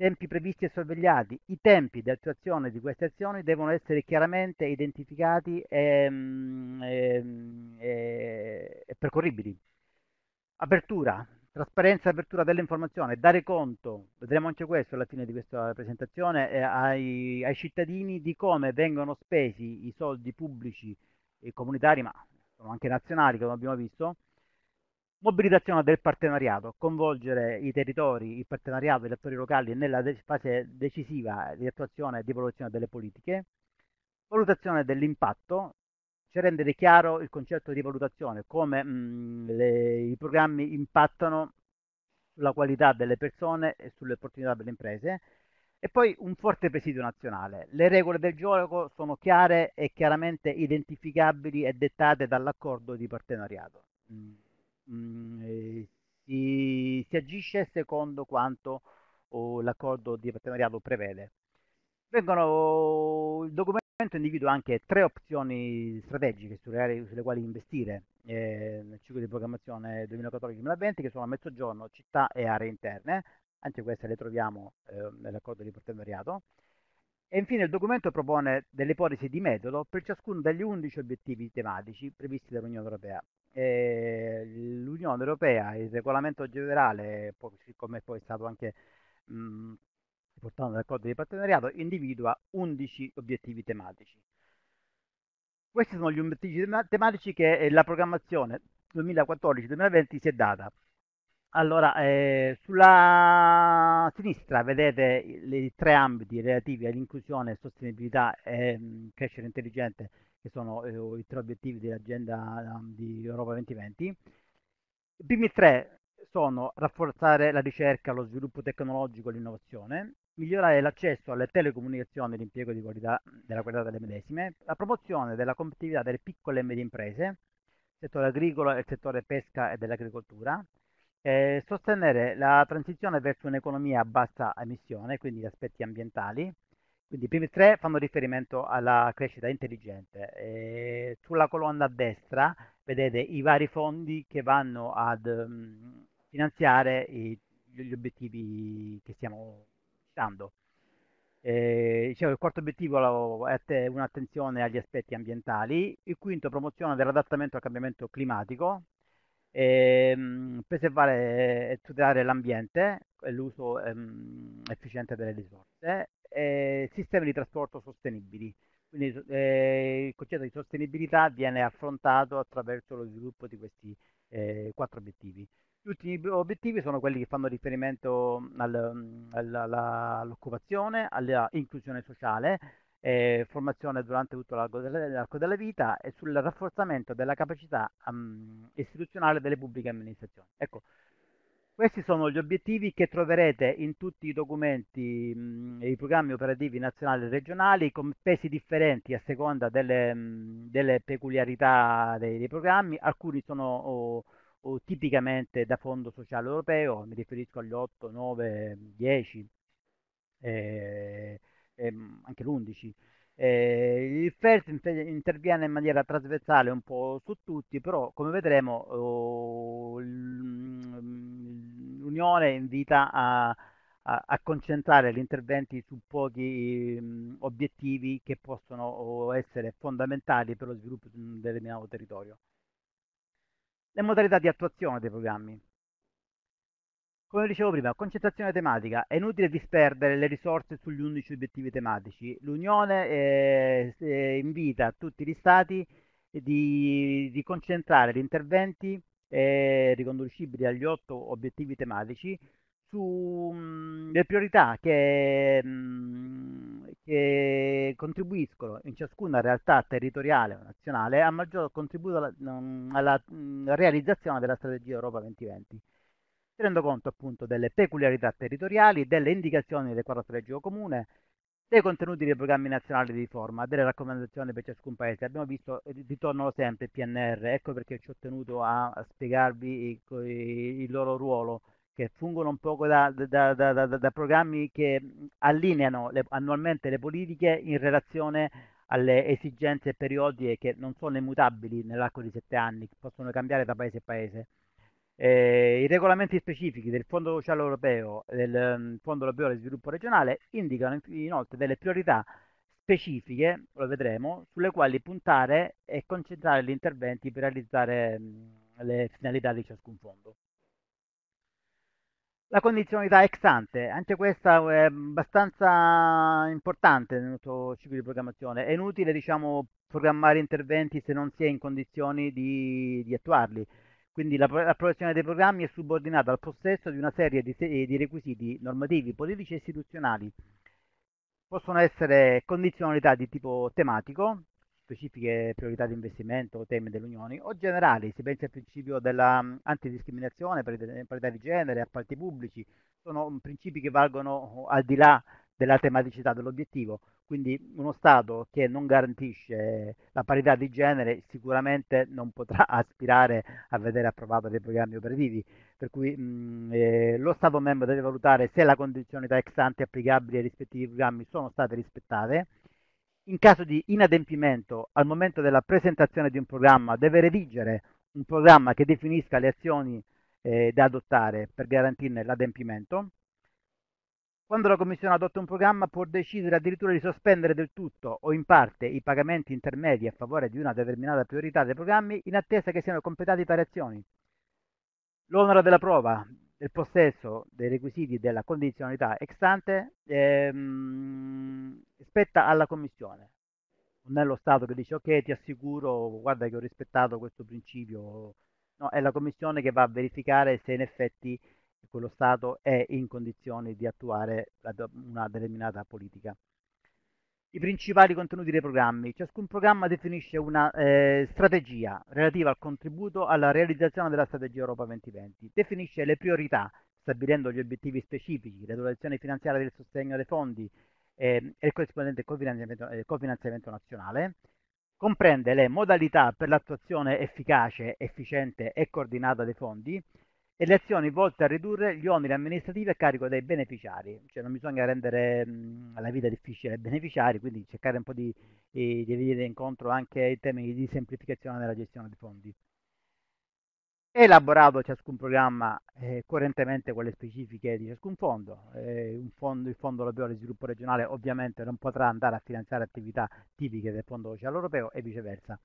Tempi previsti e sorvegliati. I tempi di attuazione di queste azioni devono essere chiaramente identificati e, ehm, e, ehm, eh, e, percorribili. Apertura, trasparenza e apertura dell'informazione, dare conto, vedremo anche questo alla fine di questa presentazione, eh, ai, ai, cittadini di come vengono spesi i soldi pubblici e comunitari, ma sono anche nazionali come abbiamo visto, Mobilitazione del partenariato, coinvolgere i territori, il partenariato e gli attori locali nella de fase decisiva di attuazione e di valutazione delle politiche. Valutazione dell'impatto, cioè rendere chiaro il concetto di valutazione, come mh, mhmm, le, i programmi impattano sulla qualità delle persone e sulle opportunità delle imprese. E poi un forte presidio nazionale. Le regole del gioco sono chiare e chiaramente identificabili e dettate dall'accordo di partenariato. Mhmm, mh, mm, eh, si, si, agisce secondo quanto oh, l'accordo di partenariato prevede. Vengono, il documento individua anche tre opzioni strategiche sulle, sulle quali investire eh, nel ciclo di programmazione 2014-2020 che sono a mezzogiorno, città e aree interne, anche queste le troviamo eh, nell'accordo di partenariato. E infine il documento propone delle ipotesi di metodo per ciascuno degli 11 obiettivi tematici previsti dall'Unione Europea, l'Unione Europea, il regolamento generale, siccome poi è stato anche mh, mhmm, portato dall'accordo di partenariato, individua 11 obiettivi tematici. Questi sono gli obiettivi tematici che eh, la programmazione 2014-2020 si è data allora, eh, sulla sinistra vedete i tre ambiti relativi all'inclusione, sostenibilità e mh, mm, crescita intelligente, che sono eh, oh, i tre obiettivi dell'agenda um, di Europa 2020. I primi tre sono rafforzare la ricerca, lo sviluppo tecnologico e l'innovazione, migliorare l'accesso alle telecomunicazioni e l'impiego di qualità, mm, della qualità delle medesime, la promozione della competitività delle piccole e medie imprese, settore agricolo, e settore pesca e dell'agricoltura, eh, sostenere la transizione verso un'economia a bassa emissione, quindi gli aspetti ambientali. Quindi i primi tre fanno riferimento alla crescita intelligente. Eh, sulla colonna a destra vedete i vari fondi che vanno ad um, finanziare i, gli obiettivi che stiamo citando. Eh, dicevo, il quarto obiettivo è un'attenzione agli aspetti ambientali, il quinto promozione dell'adattamento al cambiamento climatico, e preservare e tutelare l'ambiente e l'uso ehm, efficiente delle risorse, e ehm, sistemi di trasporto sostenibili. Quindi eh, il concetto di sostenibilità viene affrontato attraverso lo sviluppo di questi eh, quattro obiettivi. Gli ultimi obiettivi sono quelli che fanno riferimento al, al, alla, all'occupazione, all'inclusione sociale, eh, formazione durante tutto l'arco della, l'arco della, vita e sul rafforzamento della capacità um, istituzionale delle pubbliche amministrazioni. Ecco, questi sono gli obiettivi che troverete in tutti i documenti, mh, mm, i programmi operativi nazionali e regionali con pesi differenti a seconda delle, mh, mm, delle peculiarità dei, dei, programmi, alcuni sono... Oh, o tipicamente da Fondo Sociale Europeo, mi riferisco agli 8, 9, 10, eh, ehm, anche l'11. Eh, il First interviene in maniera trasversale un po' su tutti, però come vedremo oh, mm, l'Unione invita a, a, a, concentrare gli interventi su pochi mm, obiettivi che possono oh, essere fondamentali per lo sviluppo del un determinato territorio. Le modalità di attuazione dei programmi. Come dicevo prima, concentrazione tematica. È inutile disperdere le risorse sugli 11 obiettivi tematici. L'Unione eh, eh, invita tutti gli Stati di, di concentrare gli interventi eh, riconducibili agli 8 obiettivi tematici sulle mm, priorità che, mh, mm, che, contribuiscono in ciascuna realtà territoriale o nazionale a maggior contributo alla, mm, alla, alla realizzazione della strategia Europa 2020 tenendo conto appunto delle peculiarità territoriali, delle indicazioni del quadro strategico comune, dei contenuti dei programmi nazionali di riforma, delle raccomandazioni per ciascun paese. Abbiamo visto, ritorno eh, sempre il PNR, ecco perché ci ho tenuto a spiegarvi il loro ruolo, che fungono un po' da, da, da, da programmi che allineano le, annualmente le politiche in relazione alle esigenze periodiche che non sono immutabili nell'arco di sette anni, che possono cambiare da paese a paese. Eh, I regolamenti specifici del Fondo Sociale Europeo e del um, Fondo Europeo di Sviluppo Regionale indicano inoltre delle priorità specifiche, lo vedremo, sulle quali puntare e concentrare gli interventi per realizzare mh, mm, le finalità di ciascun fondo. La condizionalità ex ante, anche questa è abbastanza importante nel nostro ciclo di programmazione. È inutile, diciamo, programmare interventi se non si è in condizioni di, di attuarli. Quindi l'approvazione dei programmi è subordinata al possesso di una serie di, se eh, di requisiti normativi, politici e istituzionali. Possono essere condizionalità di tipo tematico, specifiche priorità di investimento o temi dell'Unione, o generali, si pensa al principio dell'antidiscriminazione, mm, parità di genere, appalti pubblici, sono mm, principi che valgono oh, al di là della tematicità dell'obiettivo. Quindi uno Stato che non garantisce la parità di genere sicuramente non potrà aspirare a vedere approvato dei programmi operativi, per cui mh, mm, eh, lo Stato membro deve valutare se la condizionalità ex ante applicabile ai rispettivi programmi sono state rispettate. In caso di inadempimento, al momento della presentazione di un programma, deve redigere un programma che definisca le azioni eh, da adottare per garantirne l'adempimento quando la Commissione adotta un programma può decidere addirittura di sospendere del tutto o in parte i pagamenti intermedi a favore di una determinata priorità dei programmi in attesa che siano completate tali azioni. L'onore della prova del possesso dei requisiti della condizionalità ex ante ehm, spetta alla Commissione, non è lo Stato che dice ok ti assicuro, guarda che ho rispettato questo principio, no, è la Commissione che va a verificare se in effetti quello Stato è in condizioni di attuare una determinata politica. I principali contenuti dei programmi. Ciascun programma definisce una eh, strategia relativa al contributo alla realizzazione della strategia Europa 2020, definisce le priorità, stabilendo gli obiettivi specifici, la dotazione finanziaria del sostegno dei fondi eh, e il corrispondente cofinanziamento, eh, cofinanziamento nazionale, comprende le modalità per l'attuazione efficace, efficiente e coordinata dei fondi, e le azioni volte a ridurre gli oneri amministrativi a carico dei beneficiari, cioè non bisogna rendere mh, la vita difficile ai beneficiari, quindi cercare un po' di, di venire incontro anche ai temi di semplificazione della gestione dei fondi. È Elaborato ciascun programma eh, coerentemente con le specifiche di ciascun fondo. Eh, fondo il Fondo Europeo di Sviluppo Regionale ovviamente non potrà andare a finanziare attività tipiche del Fondo Sociale Europeo e viceversa.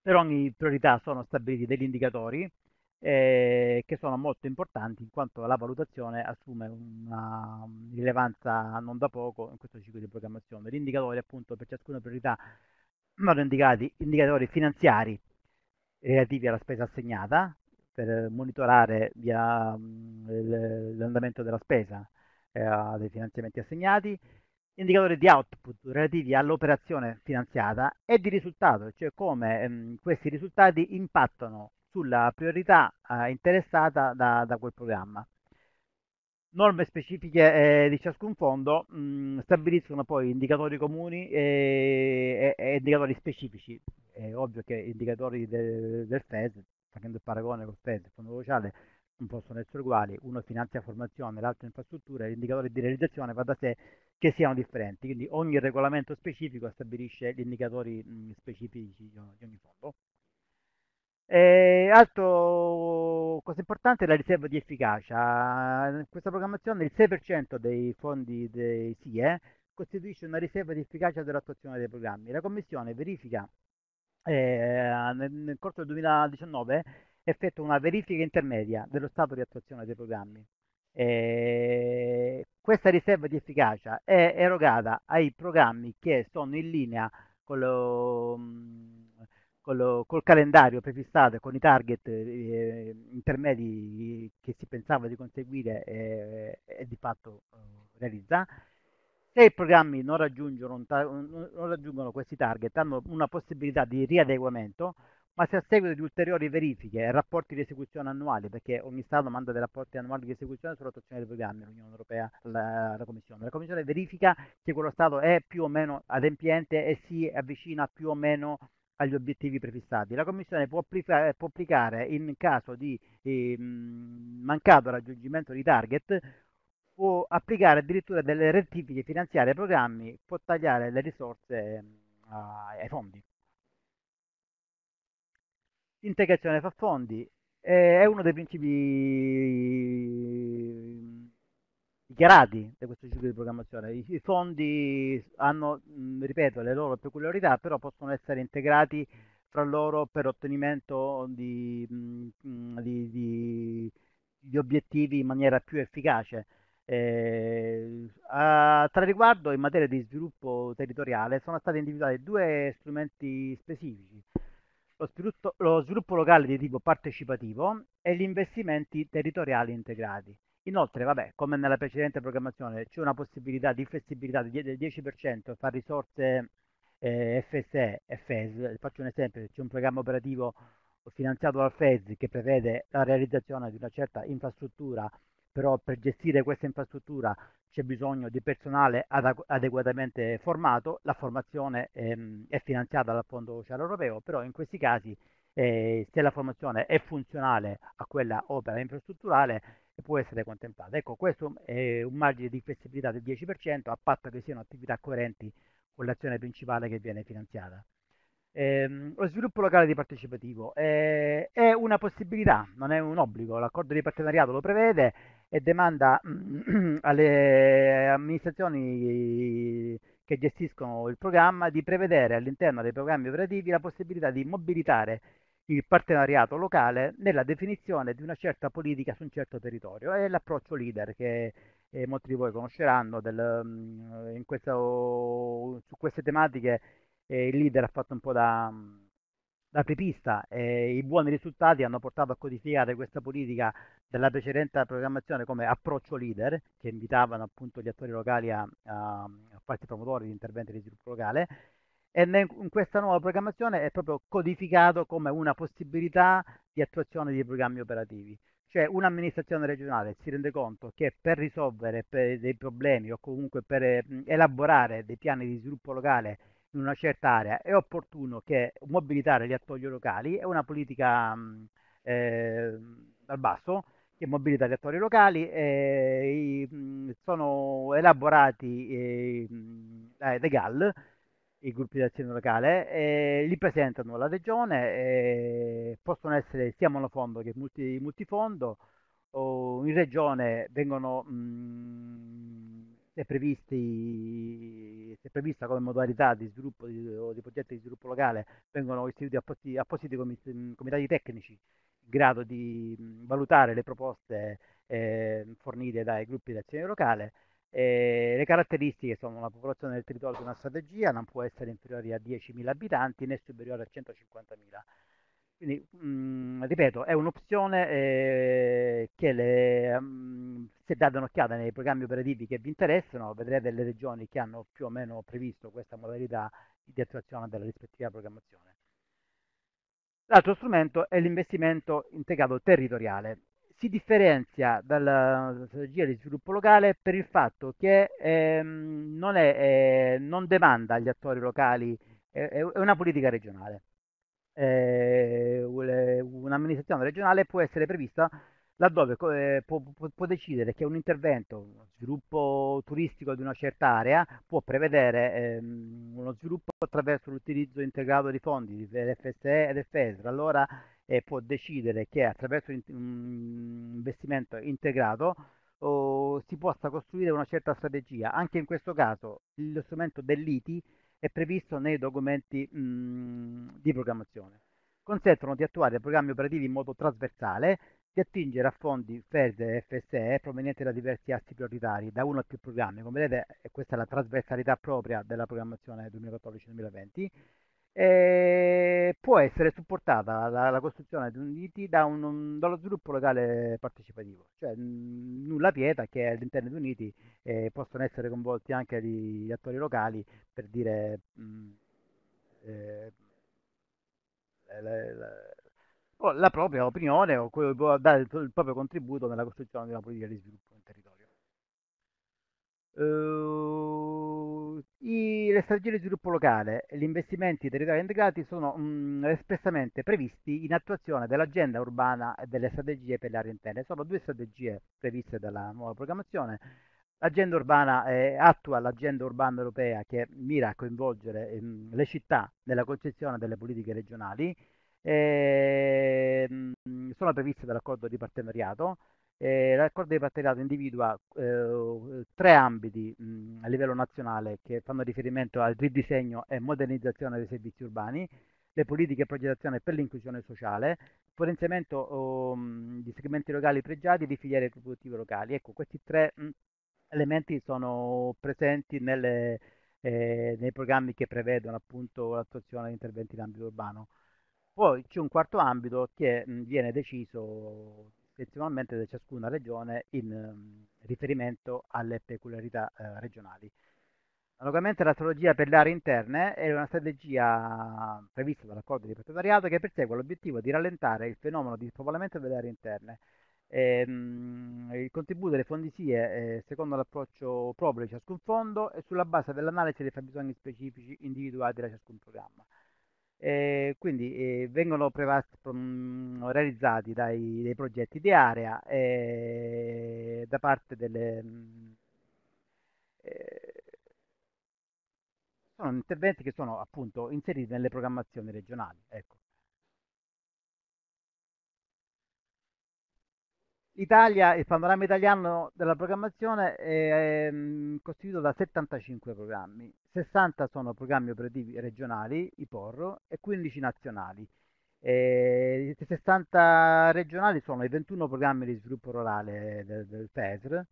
Per ogni priorità sono stabiliti degli indicatori eh, che sono molto importanti in quanto la valutazione assume una rilevanza non da poco in questo ciclo di programmazione. Gli indicatori appunto per ciascuna priorità vanno indicati indicatori finanziari relativi alla spesa assegnata per monitorare via l'andamento della spesa eh, dei finanziamenti assegnati, indicatori di output relativi all'operazione finanziata e di risultato, cioè come mh, questi risultati impattano sulla priorità eh, interessata da, da, quel programma. Norme specifiche eh, di ciascun fondo mh, mm, stabiliscono poi indicatori comuni e, eh, e, e indicatori specifici. È ovvio che indicatori de, del FES, facendo il paragone col FES, il Fondo Sociale, non possono essere uguali, uno finanzia formazione, l'altro infrastrutture, l'indicatore di realizzazione va da sé che siano differenti, quindi ogni regolamento specifico stabilisce gli indicatori mm, specifici di ogni fondo. E altro cosa importante è la riserva di efficacia. In questa programmazione il 6% dei fondi dei SIE eh, costituisce una riserva di efficacia dell'attuazione dei programmi. La Commissione verifica eh, nel, nel corso del 2019 effettua una verifica intermedia dello stato di attuazione dei programmi. E questa riserva di efficacia è erogata ai programmi che sono in linea con lo col, col calendario prefissato, con i target eh, eh, intermedi che si pensava di conseguire eh, e di fatto eh, realizza. Se i programmi non raggiungono, non raggiungono questi target hanno una possibilità di riadeguamento, ma se a seguito di ulteriori verifiche e rapporti di esecuzione annuali, perché ogni Stato manda dei rapporti annuali di esecuzione sull'attuazione dei programmi, l'Unione Europea, la, la, Commissione. La Commissione verifica che quello Stato è più o meno adempiente e si avvicina più o meno agli obiettivi prefissati. La Commissione può, applicare, in caso di eh, mancato raggiungimento di target può applicare addirittura delle rettifiche finanziarie ai programmi, può tagliare le risorse eh, ai fondi. Integrazione fa fondi eh, è uno dei principi gradi di questo ciclo di programmazione. I, i fondi hanno, mh, ripeto, le loro peculiarità, però possono essere integrati fra loro per ottenimento di, mh, di, di, di obiettivi in maniera più efficace. Eh, a tale riguardo, in materia di sviluppo territoriale, sono stati individuati due strumenti specifici, lo sviluppo, lo sviluppo locale di tipo partecipativo e gli investimenti territoriali integrati. Inoltre, vabbè, come nella precedente programmazione, c'è una possibilità di flessibilità del 10% fra risorse eh, FSE e FES. Faccio un esempio, c'è un programma operativo finanziato dal FES che prevede la realizzazione di una certa infrastruttura, però per gestire questa infrastruttura c'è bisogno di personale adeguatamente formato, la formazione ehm, è finanziata dal Fondo Sociale Europeo, però in questi casi eh, se la formazione è funzionale a quella opera infrastrutturale che può essere contemplata. Ecco, questo è un margine di flessibilità del 10% a patto che siano attività coerenti con l'azione principale che viene finanziata. Eh, lo sviluppo locale di partecipativo eh, è una possibilità, non è un obbligo, l'accordo di partenariato lo prevede e demanda mm, alle amministrazioni che gestiscono il programma di prevedere all'interno dei programmi operativi la possibilità di mobilitare il partenariato locale nella definizione di una certa politica su un certo territorio. È l'approccio leader che eh, molti di voi conosceranno del, mm, questa, oh, su queste tematiche. Eh, il leader ha fatto un po' da, mm, da apripista e i buoni risultati hanno portato a codificare questa politica della precedente programmazione come approccio leader, che invitavano appunto gli attori locali a, a, a farsi promotori di interventi di sviluppo locale e in questa nuova programmazione è proprio codificato come una possibilità di attuazione di programmi operativi. Cioè un'amministrazione regionale si rende conto che per risolvere per dei problemi o comunque per mm, elaborare dei piani di sviluppo locale in una certa area è opportuno che mobilitare gli attori locali, è una politica mm, eh, dal basso che mobilita gli attori locali, eh, sono elaborati eh, dai GAL i gruppi di azione locale, eh, li presentano alla regione, eh, possono essere sia monofondo che multi, multifondo, o in regione vengono, mh, mhmm, è, previsti, se prevista come modalità di sviluppo di, o di progetti di sviluppo locale, vengono istituiti appositi, appositi comitati tecnici in grado di mhmm, valutare le proposte eh, fornite dai gruppi di azione locale eh, le caratteristiche sono una popolazione del territorio di una strategia non può essere inferiore a 10.000 abitanti né superiore a 150.000. Quindi, mh, mm, ripeto, è un'opzione eh, che le, mh, mm, se date un'occhiata nei programmi operativi che vi interessano, vedrete le regioni che hanno più o meno previsto questa modalità di attuazione della rispettiva programmazione. L'altro strumento è l'investimento integrato territoriale si differenzia dalla strategia di sviluppo locale per il fatto che ehm, non, è, eh, non, demanda agli attori locali, eh, è una politica regionale. Eh, un'amministrazione regionale può essere prevista laddove eh, può, può, può, decidere che un intervento, uno sviluppo turistico di una certa area può prevedere ehm, uno sviluppo attraverso l'utilizzo integrato di fondi, di FSE ed FESR. Allora, e può decidere che attraverso un investimento integrato oh, si possa costruire una certa strategia. Anche in questo caso lo strumento dell'ITI è previsto nei documenti mh, mhmm, di programmazione. Consentono di attuare programmi operativi in modo trasversale, di attingere a fondi FED e FSE provenienti da diversi assi prioritari, da uno o più programmi. Come vedete questa è la trasversalità propria della programmazione 2014-2020 e eh, può essere supportata la, la costruzione di un IT da un, un, dallo sviluppo locale partecipativo, cioè mh, nulla vieta che all'interno di Uniti eh, possono essere coinvolti anche gli, attori locali per dire mh, mm, eh, la, la, la, propria opinione o può dare il, il proprio contributo nella costruzione di una politica di sviluppo del territorio. Uh, i, le strategie di sviluppo locale e gli investimenti territoriali integrati sono mh, mm, espressamente previsti in attuazione dell'agenda urbana e delle strategie per le aree interne. Sono due strategie previste dalla nuova programmazione. L'agenda urbana eh, attua l'agenda urbana europea che mira a coinvolgere mh, ehm, le città nella concezione delle politiche regionali. E, ehm, mh, sono previste dall'accordo di partenariato eh, l'accordo di partenariato individua eh, tre ambiti mh, mm, a livello nazionale che fanno riferimento al ridisegno e modernizzazione dei servizi urbani, le politiche e progettazione per l'inclusione sociale, potenziamento oh, mm, di segmenti locali pregiati e di filiere produttive locali. Ecco, questi tre mh, mm, elementi sono presenti nelle, eh, nei programmi che prevedono appunto l'attuazione di interventi in ambito urbano. Poi c'è un quarto ambito che mh, viene deciso eccezionalmente da ciascuna regione in ehm, riferimento alle peculiarità eh, regionali. Analogamente l'astrologia per le aree interne è una strategia prevista dall'accordo di partenariato che persegue l'obiettivo di rallentare il fenomeno di spopolamento delle aree interne. E, ehm, mh, il contributo delle fondisie eh, secondo l'approccio proprio di ciascun fondo e sulla base dell'analisi dei fabbisogni specifici individuati da ciascun programma. Eh, quindi eh, vengono prevast- mhmm, realizzati dai, dei progetti di area eh, da parte delle... Mhmm, eh, sono interventi che sono appunto inseriti nelle programmazioni regionali. Ecco. L'Italia, il panorama italiano della programmazione è ehm, costituito da 75 programmi, 60 sono programmi operativi regionali, i POR, e 15 nazionali. E eh, 60 regionali sono i 21 programmi di sviluppo rurale del, del PESR,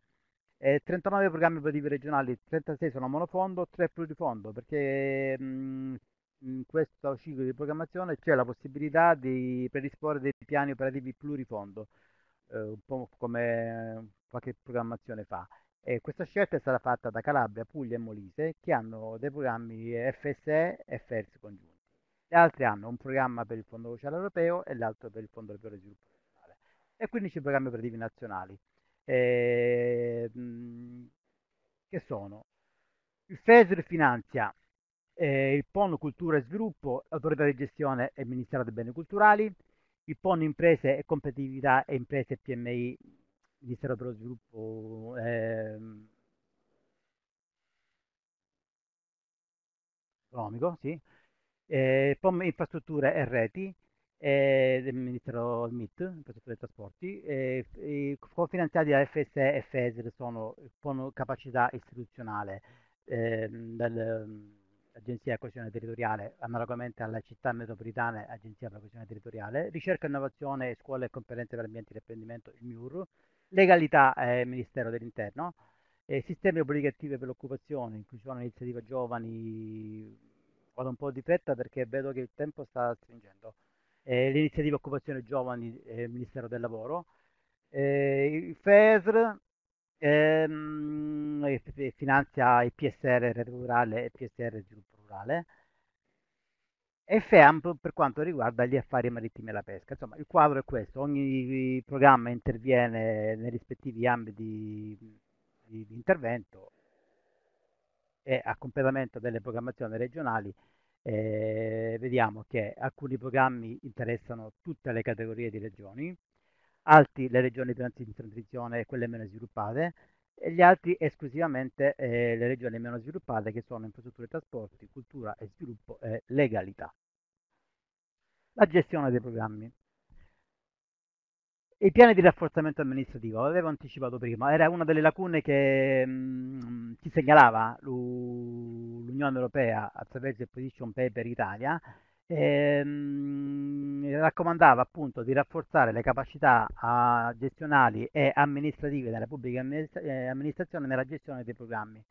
39 programmi operativi regionali, 36 sono monofondo, 3 plurifondo, perché mh, mm, in questo ciclo di programmazione c'è la possibilità di predisporre dei piani operativi plurifondo. Eh, un po' come qualche programmazione fa. E questa scelta è stata fatta da Calabria, Puglia e Molise che hanno dei programmi FSE e FERS congiunti. Le altre hanno un programma per il Fondo Sociale Europeo e l'altro per il Fondo Europeo di Sviluppo Regionale e 15 programmi operativi nazionali eh, che sono il FESR finanzia eh, il PON Cultura e Sviluppo, l'autorità di gestione e il Ministero dei Beni Culturali, il PON imprese e competitività e imprese PMI, Ministero per lo Sviluppo. Ehm, economico, sì. Eh, POM infrastrutture e reti, eh, del Ministero del MIT, infrastrutture e trasporti, eh, i cofinanziati da FSE e FESR sono il PON capacità istituzionale eh, del Agenzia di Coesione Territoriale, analogamente alla Città Metropolitane, Agenzia per la Coesione Territoriale, Ricerca, e Innovazione, scuole e Competenze per l'Ambiente e l'Apprendimento, il MIUR, Legalità, eh, Ministero dell'Interno, eh, Sistemi Obbligativi per l'Occupazione, Inclusione e Iniziativa Giovani, vado un po' di fretta perché vedo che il tempo sta stringendo, eh, l'Iniziativa Occupazione Giovani, eh, Ministero del Lavoro, eh, il FESR, ehm, finanzia il PSR Rete Rurale e PSR Sviluppo Rurale e FEAMP per quanto riguarda gli affari marittimi e la pesca. Insomma, il quadro è questo, ogni programma interviene nei rispettivi ambiti di, di, di intervento e a completamento delle programmazioni regionali eh, vediamo che alcuni programmi interessano tutte le categorie di regioni, alti le regioni in transizione e quelle meno sviluppate, e gli altri esclusivamente eh, le regioni meno sviluppate che sono infrastrutture e trasporti, cultura e sviluppo e legalità. La gestione dei programmi. I piani di rafforzamento amministrativo, l'avevo anticipato prima, era una delle lacune che mh, mm, ci segnalava l'Unione Europea attraverso il Position Paper Italia ehm, raccomandava appunto di rafforzare le capacità a, ah, gestionali e amministrative della pubblica amministra- eh, amministrazione nella gestione dei programmi.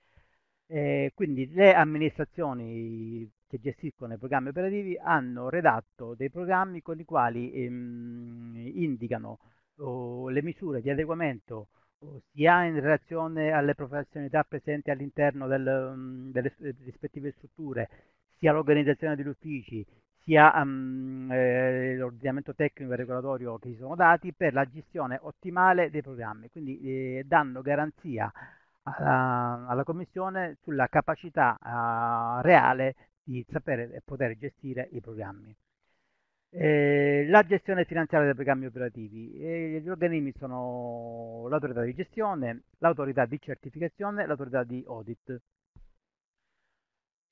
Eh, quindi le amministrazioni che gestiscono i programmi operativi hanno redatto dei programmi con i quali ehm, indicano oh, le misure di adeguamento oh, sia in relazione alle professionalità presenti all'interno del, mm, delle, rispettive strutture, sia all'organizzazione degli uffici, sia um, eh, l'ordinamento tecnico e regolatorio che si sono dati per la gestione ottimale dei programmi, quindi eh, danno garanzia alla, alla, Commissione sulla capacità uh, reale di sapere e poter gestire i programmi. Eh, la gestione finanziaria dei programmi operativi. Eh, gli organismi sono l'autorità di gestione, l'autorità di certificazione, l'autorità di audit.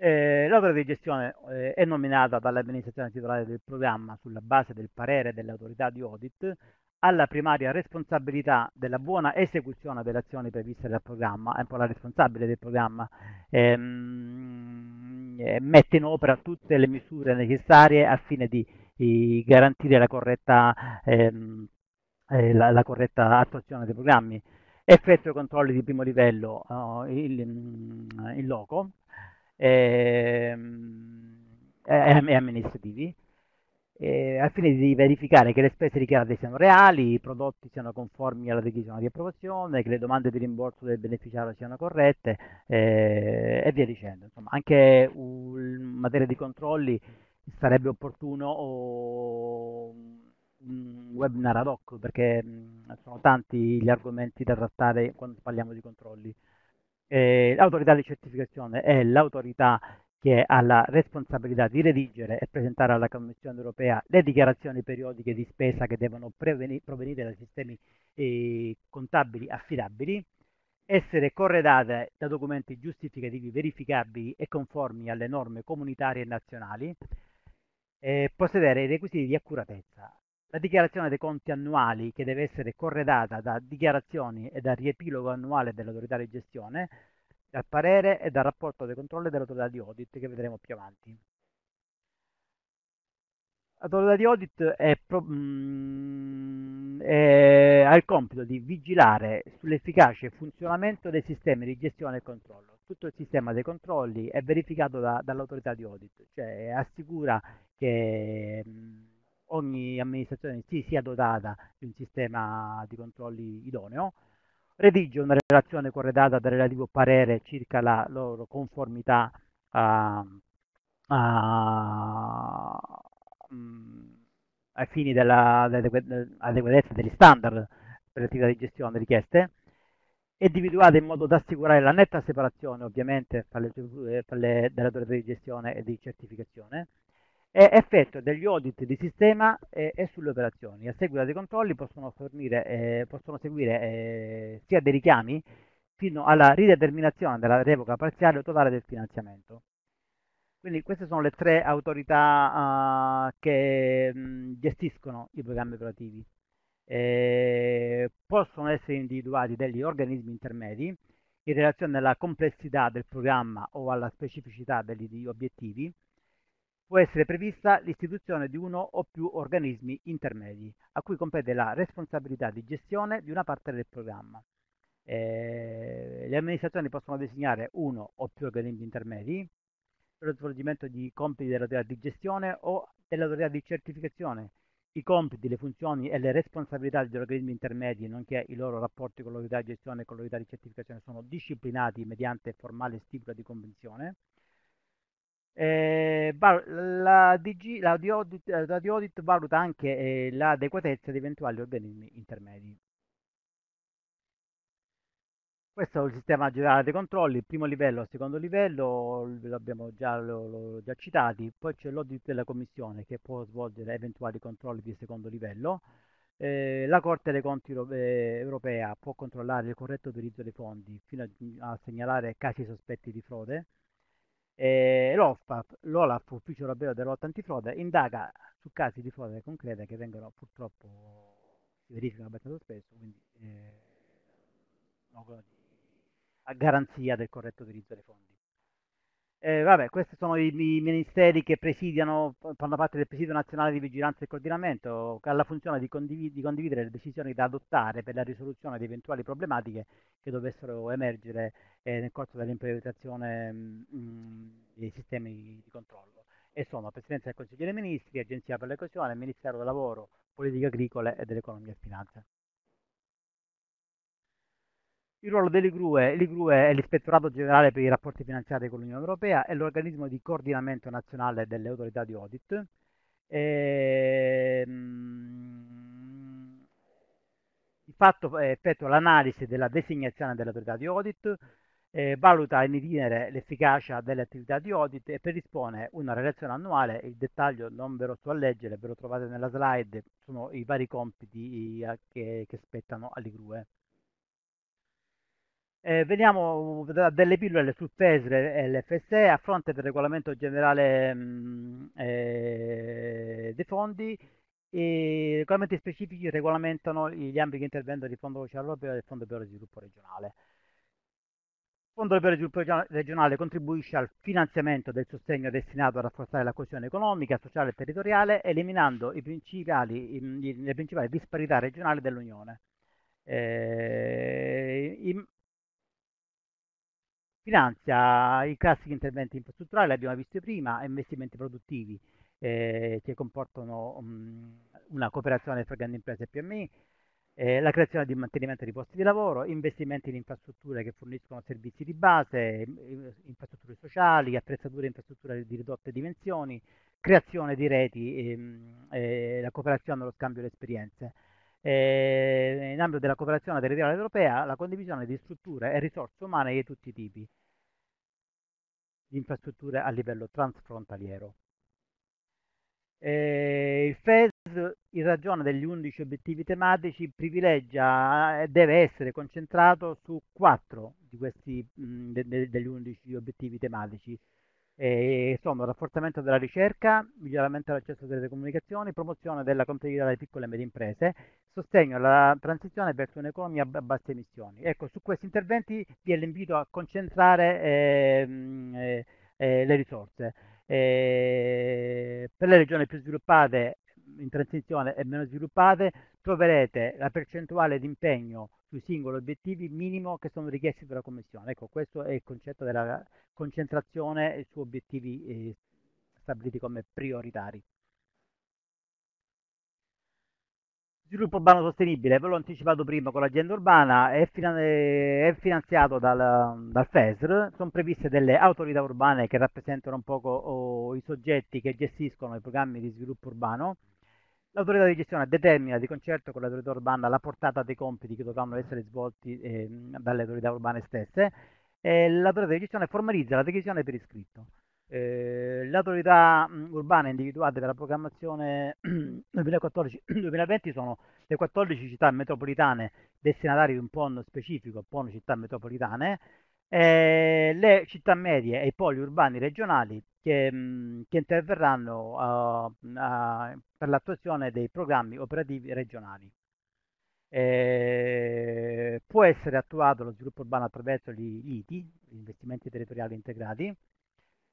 Eh, l'autorità di gestione eh, è nominata dall'amministrazione titolare del programma sulla base del parere dell'autorità di audit alla primaria responsabilità della buona esecuzione delle azioni previste dal programma, è un po' la responsabile del programma, ehm, eh, mette in opera tutte le misure necessarie al fine di, di garantire la corretta, ehm, eh, la, la corretta attuazione dei programmi effettua i controlli di primo livello uh, in, in, loco, Ehm, e amministrativi al fine di verificare che le spese dichiarate siano reali, i prodotti siano conformi alla decisione di approvazione, che le domande di rimborso del beneficiario siano corrette eh, e via dicendo. Insomma, anche in materia di controlli sarebbe opportuno un webinar ad hoc perché mm, sono tanti gli argomenti da trattare quando parliamo di controlli eh, l'autorità di certificazione è l'autorità che ha la responsabilità di redigere e presentare alla Commissione europea le dichiarazioni periodiche di spesa che devono preveni- provenire da sistemi eh, contabili affidabili, essere corredate da documenti giustificativi verificabili e conformi alle norme comunitarie e nazionali, e eh, possedere i requisiti di accuratezza. La dichiarazione dei conti annuali, che deve essere corredata da dichiarazioni e dal riepilogo annuale dell'autorità di gestione, dal parere e dal rapporto dei controlli dell'autorità di audit, che vedremo più avanti. L'autorità di audit è pro, mh, mm, è, ha il compito di vigilare sull'efficace funzionamento dei sistemi di gestione e controllo. Tutto il sistema dei controlli è verificato da, dall'autorità di audit, cioè assicura che... Mh, mm, ogni amministrazione si sia dotata di un sistema di controlli idoneo, redige una relazione corredata dal relativo parere circa la loro conformità a, a, mm, ai fini dell'adeguatezza degli standard per l'attività di gestione richieste, individuata in modo da assicurare la netta separazione ovviamente tra le, fra le, dell'autorità di gestione e di certificazione, e effetto degli audit di sistema e, eh, e, sulle operazioni. A seguito dei controlli possono, fornire, eh, possono seguire eh, sia dei richiami fino alla rideterminazione della revoca parziale o totale del finanziamento. Quindi queste sono le tre autorità eh, che mh, mm, gestiscono i programmi operativi. Eh, possono essere individuati degli organismi intermedi in relazione alla complessità del programma o alla specificità degli obiettivi, può essere prevista l'istituzione di uno o più organismi intermedi, a cui compete la responsabilità di gestione di una parte del programma. Eh, le amministrazioni possono designare uno o più organismi intermedi per lo svolgimento di compiti dell'autorità di gestione o dell'autorità di certificazione, i compiti, le funzioni e le responsabilità degli organismi intermedi, nonché i loro rapporti con l'autorità di gestione e con l'autorità di certificazione sono disciplinati mediante formale stipula di convenzione. Eh, la, DG, la, di audit, eh, la di audit valuta anche eh, l'adeguatezza di eventuali organismi intermedi. Questo è il sistema generale dei controlli, il primo livello, il secondo livello, l'abbiamo già, lo, già citati, poi c'è l'audit della commissione che può svolgere eventuali controlli di secondo livello, eh, la Corte dei Conti eh, europea può controllare il corretto utilizzo dei fondi fino a, a segnalare casi sospetti di frode, eh, L'OFAP, l'OLAF, Ufficio Europeo della Lotta Antifrode, indaga su casi di frode concrete che vengono purtroppo, si verificano abbastanza spesso, quindi eh, a garanzia del corretto utilizzo dei fondi. Eh, vabbè, questi sono i, i, ministeri che presidiano, fanno parte del Presidio Nazionale di Vigilanza e Coordinamento, che ha la funzione di, condiv- di, condividere le decisioni da adottare per la risoluzione di eventuali problematiche che dovessero emergere eh, nel corso dell'implementazione mm, mm, dei sistemi di controllo. E sono Presidenza del Consiglio dei Ministri, Agenzia per la Ministero del Lavoro, Politiche Agricole e dell'Economia e Finanza. Il ruolo dell'IGRUE, l'IGRUE è l'Ispettorato Generale per i Rapporti Finanziari con l'Unione Europea, e l'organismo di coordinamento nazionale delle autorità di audit. E, ehm, di fatto eh, effettua l'analisi della designazione delle autorità di audit, eh, valuta in itinere l'efficacia delle attività di audit e predispone una relazione annuale. Il dettaglio non ve lo sto a leggere, ve lo trovate nella slide, sono i vari compiti eh, che, che spettano all'IGRUE. Eh, veniamo da delle pillole su PESRE e l'FSE a fronte del regolamento generale mh, mm, eh, dei fondi. I regolamenti specifici regolamentano gli ambiti di intervento del Fondo Sociale Europeo e del Fondo Europeo di Sviluppo Regionale. Il Fondo Europeo di Sviluppo Regionale contribuisce al finanziamento del sostegno destinato a rafforzare la coesione economica, sociale e territoriale, eliminando i principali, i, le principali disparità regionali dell'Unione. Eh, Finanzia i classici interventi infrastrutturali, abbiamo visto prima, investimenti produttivi eh, che comportano um, una cooperazione tra grandi imprese e PMI, eh, la creazione di mantenimento di posti di lavoro, investimenti in infrastrutture che forniscono servizi di base, infrastrutture sociali, attrezzature e infrastrutture di ridotte dimensioni, creazione di reti, ehm, eh, la cooperazione e lo scambio di esperienze eh, in ambito della cooperazione territoriale europea la condivisione di strutture e risorse umane di tutti i tipi, di infrastrutture a livello transfrontaliero. Eh, il FES, in ragione degli 11 obiettivi tematici, privilegia e eh, deve essere concentrato su 4 di questi, mh, de, de, degli 11 obiettivi tematici, e, insomma rafforzamento della ricerca, miglioramento dell'accesso alle telecomunicazioni, promozione della competitività delle piccole e medie imprese, sostegno alla transizione verso un'economia a basse emissioni. Ecco, su questi interventi vi è l'invito a concentrare ehm, eh, eh, le risorse. Eh, per le regioni più sviluppate in transizione e meno sviluppate, troverete la percentuale di impegno sui singoli obiettivi minimo che sono richiesti dalla Commissione. Ecco, questo è il concetto della concentrazione su obiettivi eh, stabiliti come prioritari. Sviluppo urbano sostenibile, ve l'ho anticipato prima con l'agenda urbana, è, eh, finanziato dal, dal, FESR, sono previste delle autorità urbane che rappresentano un poco oh, i soggetti che gestiscono i programmi di sviluppo urbano L'autorità di gestione determina di concerto con l'autorità urbana la portata dei compiti che dovranno essere svolti eh, dalle autorità urbane stesse e l'autorità di gestione formalizza la decisione per iscritto. Eh, le autorità urbane individuate per la programmazione 2014-2020 sono le 14 città metropolitane destinatarie di un PON specifico, PON città metropolitane, eh, le città medie e i poli urbani regionali che, mh, mm, che interverranno uh, uh, per l'attuazione dei programmi operativi regionali. Eh, può essere attuato lo sviluppo urbano attraverso gli ITI, gli investimenti territoriali integrati,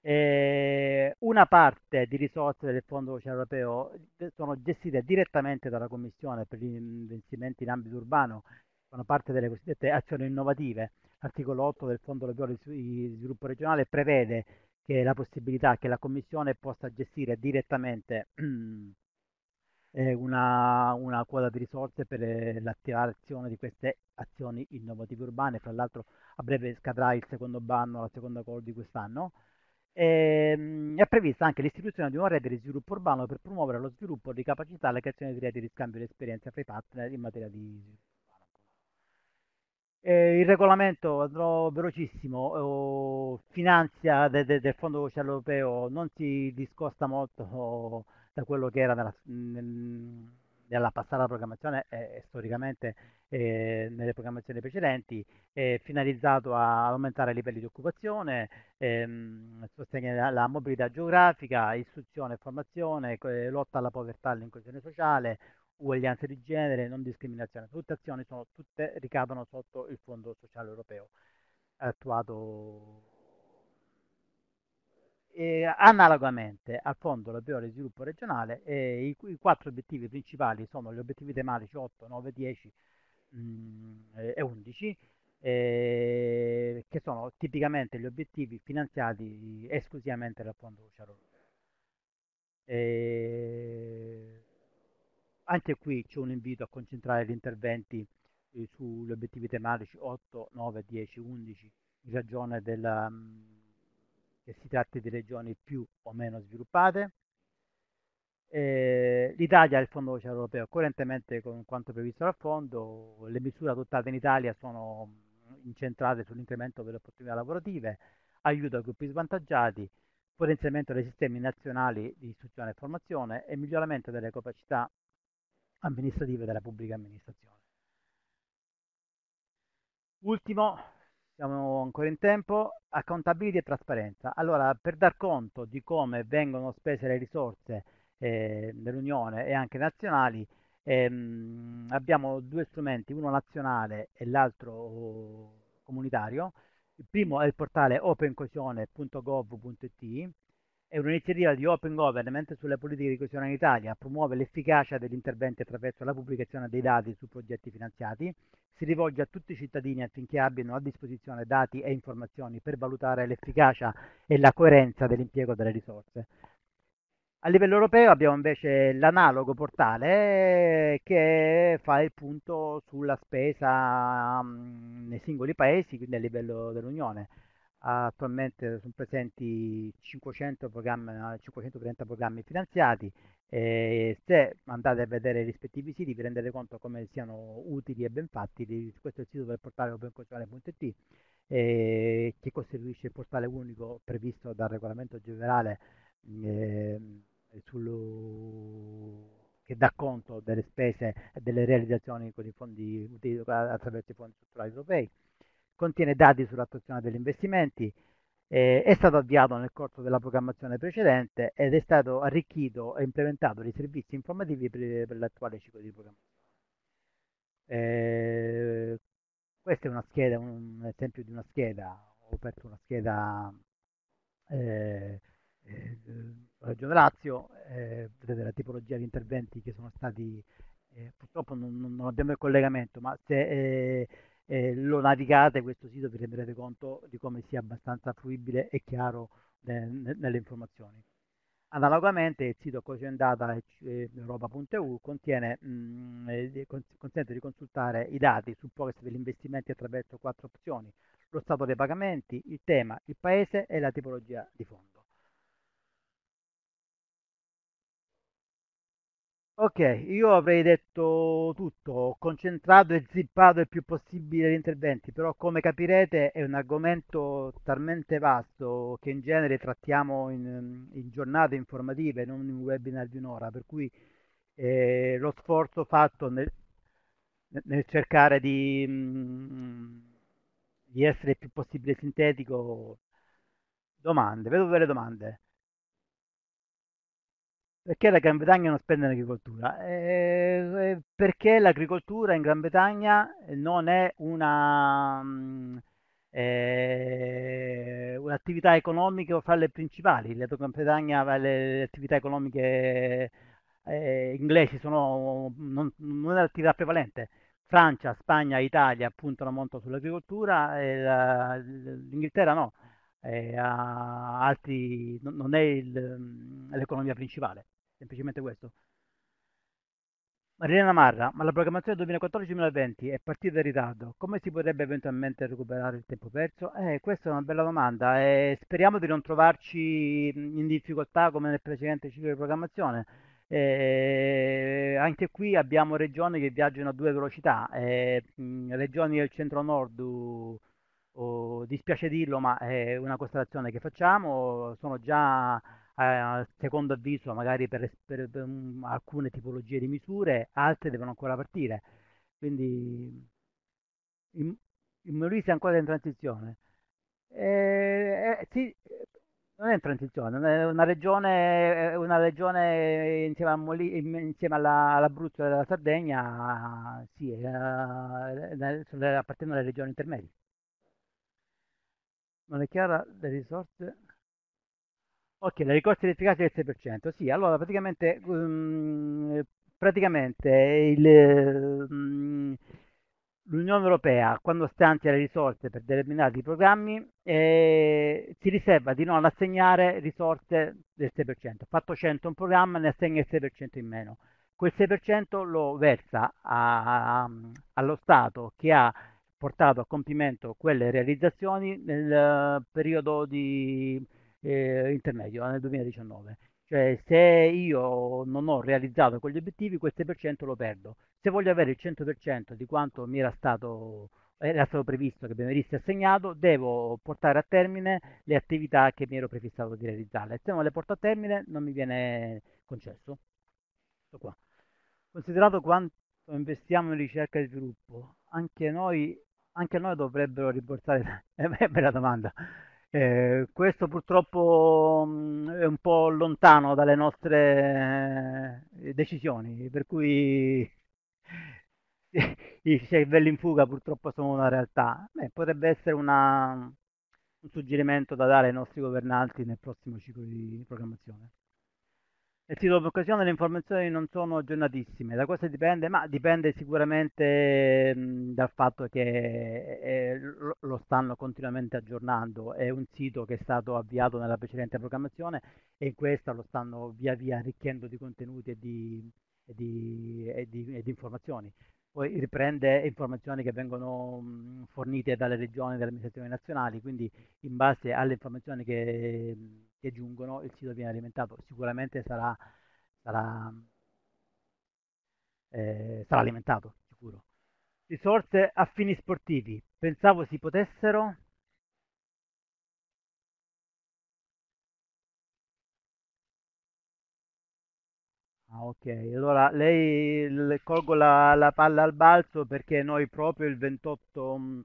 eh, una parte di risorse del Fondo Sociale Europeo eh, sono gestite direttamente dalla Commissione per gli investimenti in ambito urbano fanno parte delle cosiddette azioni innovative. L'articolo 8 del Fondo Europeo di Sviluppo Regionale prevede che la possibilità che la Commissione possa gestire direttamente eh, una, una quota di risorse per eh, l'attivazione di queste azioni innovative urbane. Fra l'altro a breve scadrà il secondo banno, la seconda call di quest'anno. E, ehm, è prevista anche l'istituzione di una rete di sviluppo urbano per promuovere lo sviluppo di capacità e la creazione di reti di scambio di esperienze fra i partner in materia di sviluppo. Eh, il regolamento, andrò velocissimo, eh, finanzia de, de, del Fondo Sociale Europeo non si discosta molto da quello che era nella, nel, nella passata programmazione eh, e storicamente eh, nelle programmazioni precedenti, è finalizzato ad aumentare i livelli di occupazione, ehm, sostenere la, la mobilità geografica, istruzione e formazione, eh, lotta alla povertà e all'inclusione sociale, uguaglianza di genere, non discriminazione. Tutte azioni sono, tutte ricadono sotto il Fondo Sociale Europeo attuato e, analogamente al Fondo Europeo di Sviluppo Regionale, eh, i, i, quattro obiettivi principali sono gli obiettivi tematici 8, 9, 10 mh, e 11, eh, che sono tipicamente gli obiettivi finanziati esclusivamente dal Fondo Sociale Europeo. Eh, anche qui c'è un invito a concentrare gli interventi eh, sugli obiettivi tematici 8, 9, 10, 11 in ragione della, mm, che si tratti di regioni più o meno sviluppate. Eh, L'Italia ha il Fondo Sociale Europeo, coerentemente con quanto previsto dal Fondo, le misure adottate in Italia sono incentrate sull'incremento delle opportunità lavorative, aiuto ai gruppi svantaggiati, potenziamento dei sistemi nazionali di istruzione e formazione e miglioramento delle capacità amministrative della pubblica amministrazione. Ultimo, siamo ancora in tempo, accountability e trasparenza. Allora, per dar conto di come vengono spese le risorse eh, dell'Unione e anche nazionali, ehm, abbiamo due strumenti, uno nazionale e l'altro comunitario. Il primo è il portale opencoesione.gov.it è un'iniziativa di Open Government sulle politiche di coesione in Italia, promuove l'efficacia degli interventi attraverso la pubblicazione dei dati su progetti finanziati, si rivolge a tutti i cittadini affinché abbiano a disposizione dati e informazioni per valutare l'efficacia e la coerenza dell'impiego delle risorse. A livello europeo abbiamo invece l'analogo portale eh, che fa il punto sulla spesa mm, nei singoli paesi, quindi a livello dell'Unione attualmente sono presenti 500 programmi, 530 programmi finanziati e eh, se andate a vedere i rispettivi siti vi rendete conto come siano utili e ben fatti, questo è il sito del portale openconsuale.it eh, che costituisce il portale unico previsto dal regolamento generale eh, sul, che dà conto delle spese e delle realizzazioni con i fondi attraverso i fondi strutturali europei contiene dati sull'attuazione degli investimenti, eh, è stato avviato nel corso della programmazione precedente ed è stato arricchito e implementato dei servizi informativi per, per l'attuale ciclo di programmazione. Eh, questa è una scheda, un esempio di una scheda, ho aperto una scheda eh, eh, Regione Lazio, eh, vedete la tipologia di interventi che sono stati, eh, purtroppo non, non, abbiamo il collegamento, ma se eh, eh, lo navigate questo sito vi renderete conto di come sia abbastanza fruibile e chiaro eh, nelle informazioni. Analogamente il sito cogendata.europa.eu eh, mm, eh, consente di consultare i dati sul progress degli investimenti attraverso quattro opzioni, lo stato dei pagamenti, il tema, il paese e la tipologia di fondo. Ok, io avrei detto tutto, ho concentrato e zippato il più possibile gli interventi, però come capirete è un argomento talmente vasto che in genere trattiamo in, in giornate informative, non in webinar di un'ora, per cui eh, lo sforzo fatto nel, nel cercare di, mm, di essere il più possibile sintetico. Domande, vedo delle domande. Perché la Gran Bretagna non spende in agricoltura? Eh, eh perché l'agricoltura in Gran Bretagna non è una, mm, eh, un'attività economica fra le principali. La Gran Bretagna, eh, le attività economiche eh, inglesi sono, non, non è l'attività prevalente. Francia, Spagna, Italia puntano molto sull'agricoltura, eh, l'Inghilterra no, altri, non è mm, l'economia principale semplicemente questo. Marilena Marra, ma la programmazione 2014-2020 è partita in ritardo, come si potrebbe eventualmente recuperare il tempo perso? Eh, questa è una bella domanda e speriamo di non trovarci in difficoltà come nel precedente ciclo di programmazione. Eh, anche qui abbiamo regioni che viaggiano a due velocità, eh, regioni del centro-nord, oh, dispiace dirlo, ma è una costellazione che facciamo, sono già eh, secondo avviso magari per, per, per alcune tipologie di misure, altre devono ancora partire. Quindi il, il Molise è ancora in transizione. Eh, eh, sì, non è in transizione, è una regione, eh, una regione insieme, a Moli, insieme alla, all'Abruzzo e alla Sardegna, sì, eh, appartengono alle regioni intermedie. Non è chiara le risorse Ok, la ricorsa efficace è del 6%. Sì, allora praticamente, um, praticamente il, um, l'Unione Europea, quando stanzia le risorse per determinati programmi, eh, si riserva di non assegnare risorse del 6%. Fatto 100 un programma, ne assegna il 6% in meno. Quel 6% lo versa a, a, allo Stato che ha portato a compimento quelle realizzazioni nel periodo di eh, intermedio nel 2019. Cioè, se io non ho realizzato quegli obiettivi, questo per cento lo perdo. Se voglio avere il 100% di quanto mi era stato, era stato previsto, che mi venisse assegnato, devo portare a termine le attività che mi ero prefissato di realizzare. Se non le porto a termine, non mi viene concesso. Questo qua. Considerato quanto investiamo in ricerca e sviluppo, anche noi, anche noi dovrebbero rimborsare. È eh, bella domanda eh, questo purtroppo mh, mm, è un po' lontano dalle nostre eh, decisioni, per cui i cervelli in fuga purtroppo sono una realtà. Beh, potrebbe essere una, un suggerimento da dare ai nostri governanti nel prossimo ciclo di programmazione. Nel sito d'occasione le informazioni non sono aggiornatissime, da questo dipende, ma dipende sicuramente mh, dal fatto che eh, eh lo stanno continuamente aggiornando, è un sito che è stato avviato nella precedente programmazione e in questa lo stanno via via arricchendo di contenuti e di, e di, e di, e di informazioni poi riprende informazioni che vengono mhmm, fornite dalle regioni e dalle amministrazioni nazionali, quindi in base alle informazioni che, mhmm, che giungono il sito viene alimentato, sicuramente sarà, sarà, eh, sarà alimentato, sicuro. Risorse a fini sportivi, pensavo si potessero Ah, ok, allora lei le colgo la, la palla al balzo perché noi proprio il 28 mh, mm,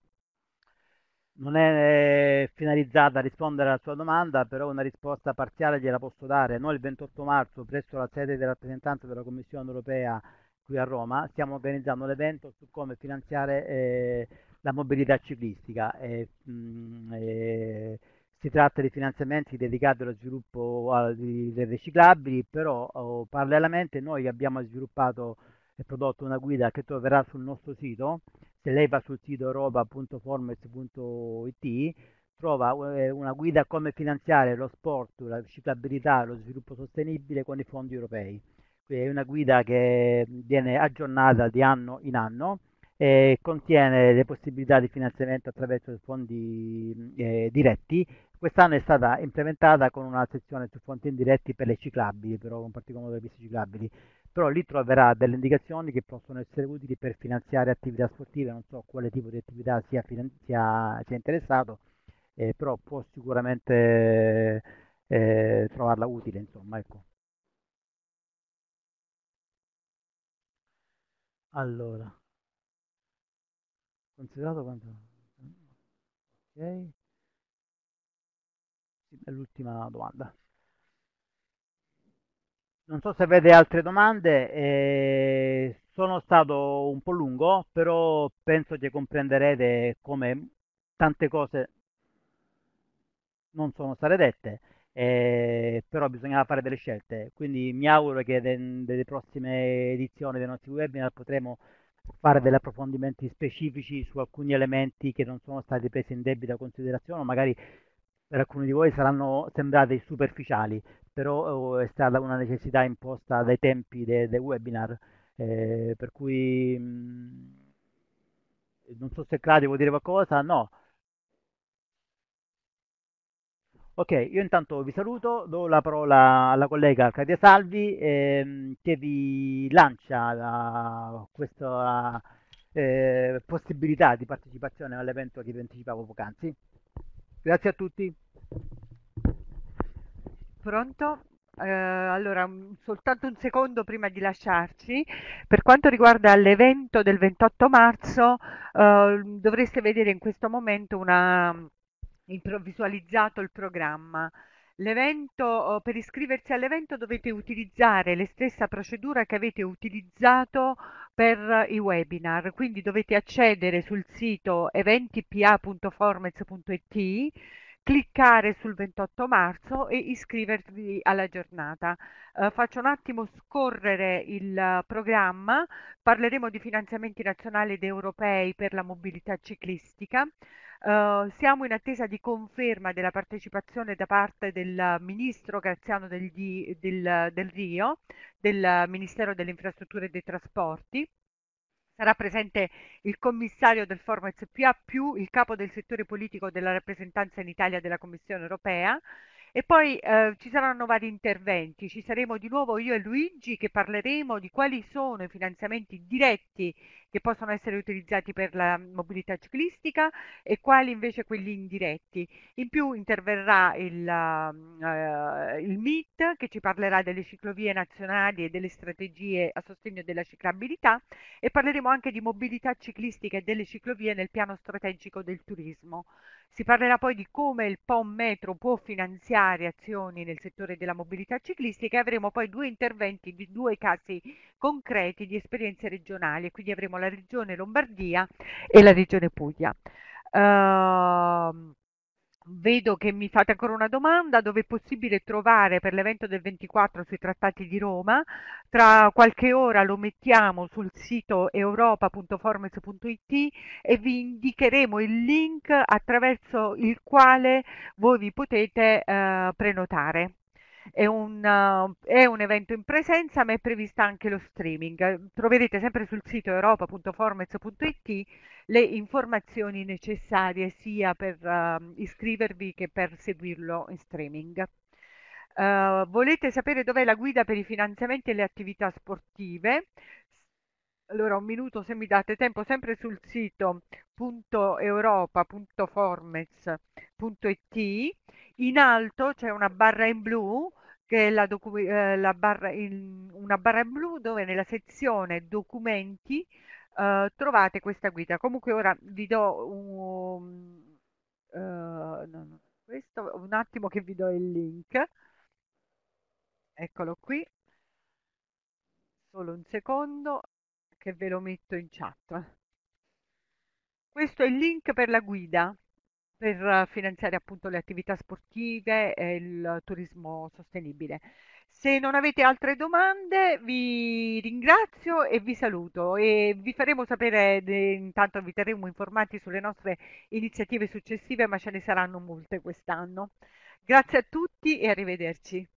non è finalizzata a rispondere alla sua domanda, però una risposta parziale gliela posso dare. Noi il 28 marzo presso la sede della rappresentanza della Commissione europea qui a Roma stiamo organizzando un evento su come finanziare eh, la mobilità ciclistica. E, mh, mm, e, si tratta di finanziamenti dedicati allo sviluppo dei riciclabili, però oh, parallelamente noi abbiamo sviluppato e prodotto una guida che troverà sul nostro sito, se lei va sul sito roba.formers.it trova eh, una guida come finanziare lo sport, la riciclabilità, e lo sviluppo sostenibile con i fondi europei. Quindi è una guida che viene aggiornata di anno in anno e contiene le possibilità di finanziamento attraverso fondi eh, diretti Quest'anno è stata implementata con una sezione su fonti indiretti per le ciclabili, però in particolar modo le piste ciclabili, però lì troverà delle indicazioni che possono essere utili per finanziare attività sportive, non so quale tipo di attività sia, sia, sia interessato, eh, però può sicuramente eh, trovarla utile, insomma, ecco. Allora, considerato quanto... Ok è l'ultima domanda. Non so se avete altre domande, eh, sono stato un po' lungo, però penso che comprenderete come tante cose non sono state dette, eh, però bisognava fare delle scelte. Quindi mi auguro che nelle prossime edizioni dei nostri webinar potremo fare degli approfondimenti specifici su alcuni elementi che non sono stati presi in debita considerazione o magari per alcuni di voi saranno sembrate superficiali, però oh, è stata una necessità imposta dai tempi del de webinar, eh, per cui mh, mm, non so se Claudio vuol dire qualcosa, no. Ok, io intanto vi saluto, do la parola alla collega Claudia Salvi ehm, che vi lancia la, questa eh, possibilità di partecipazione all'evento che vi anticipavo poc'anzi. Grazie a tutti. Pronto? Eh, allora, soltanto un secondo prima di lasciarci. Per quanto riguarda l'evento del 28 marzo, eh, dovreste vedere in questo momento una, mm, visualizzato il programma per iscriversi all'evento dovete utilizzare la stessa procedura che avete utilizzato per i webinar, quindi dovete accedere sul sito eventipa.formez.it cliccare sul 28 marzo e iscrivervi alla giornata. Eh, faccio un attimo scorrere il programma, parleremo di finanziamenti nazionali ed europei per la mobilità ciclistica. Uh, siamo in attesa di conferma della partecipazione da parte del ministro Graziano del, del, del Rio, del Ministero delle Infrastrutture e dei Trasporti sarà presente il commissario del Forum SPA più il capo del settore politico della rappresentanza in Italia della Commissione europea e poi eh, ci saranno vari interventi, ci saremo di nuovo io e Luigi che parleremo di quali sono i finanziamenti diretti che possono essere utilizzati per la mobilità ciclistica e quali invece quelli indiretti. In più interverrà il, eh, il MIT che ci parlerà delle ciclovie nazionali e delle strategie a sostegno della ciclabilità e parleremo anche di mobilità ciclistica e delle ciclovie nel piano strategico del turismo. Si parlerà poi di come il POM Metro può finanziare azioni nel settore della mobilità ciclistica e avremo poi due interventi di due casi concreti di esperienze regionali e quindi avremo la regione Lombardia e la regione Puglia. Uh, vedo che mi fate ancora una domanda, dove è possibile trovare per l'evento del 24 sui trattati di Roma, tra qualche ora lo mettiamo sul sito europa.formes.it e vi indicheremo il link attraverso il quale voi vi potete eh, prenotare è un, uh, è un, evento in presenza ma è prevista anche lo streaming. Troverete sempre sul sito europa.formez.it le informazioni necessarie sia per uh, iscrivervi che per seguirlo in streaming. Uh, volete sapere dov'è la guida per i finanziamenti e le attività sportive? allora un minuto se mi date tempo, sempre sul sito .europa.formes.it in alto c'è una barra in blu che è la, eh, la barra in, una barra in blu dove nella sezione documenti uh, trovate questa guida. Comunque ora vi do un, uh, no, questo, un attimo che vi do il link. Eccolo qui. Solo un secondo che ve lo metto in chat. Questo è il link per la guida per eh, finanziare appunto le attività sportive e il turismo sostenibile. Se non avete altre domande vi ringrazio e vi saluto e vi faremo sapere, intanto vi terremo informati sulle nostre iniziative successive, ma ce ne saranno molte quest'anno. Grazie a tutti e arrivederci.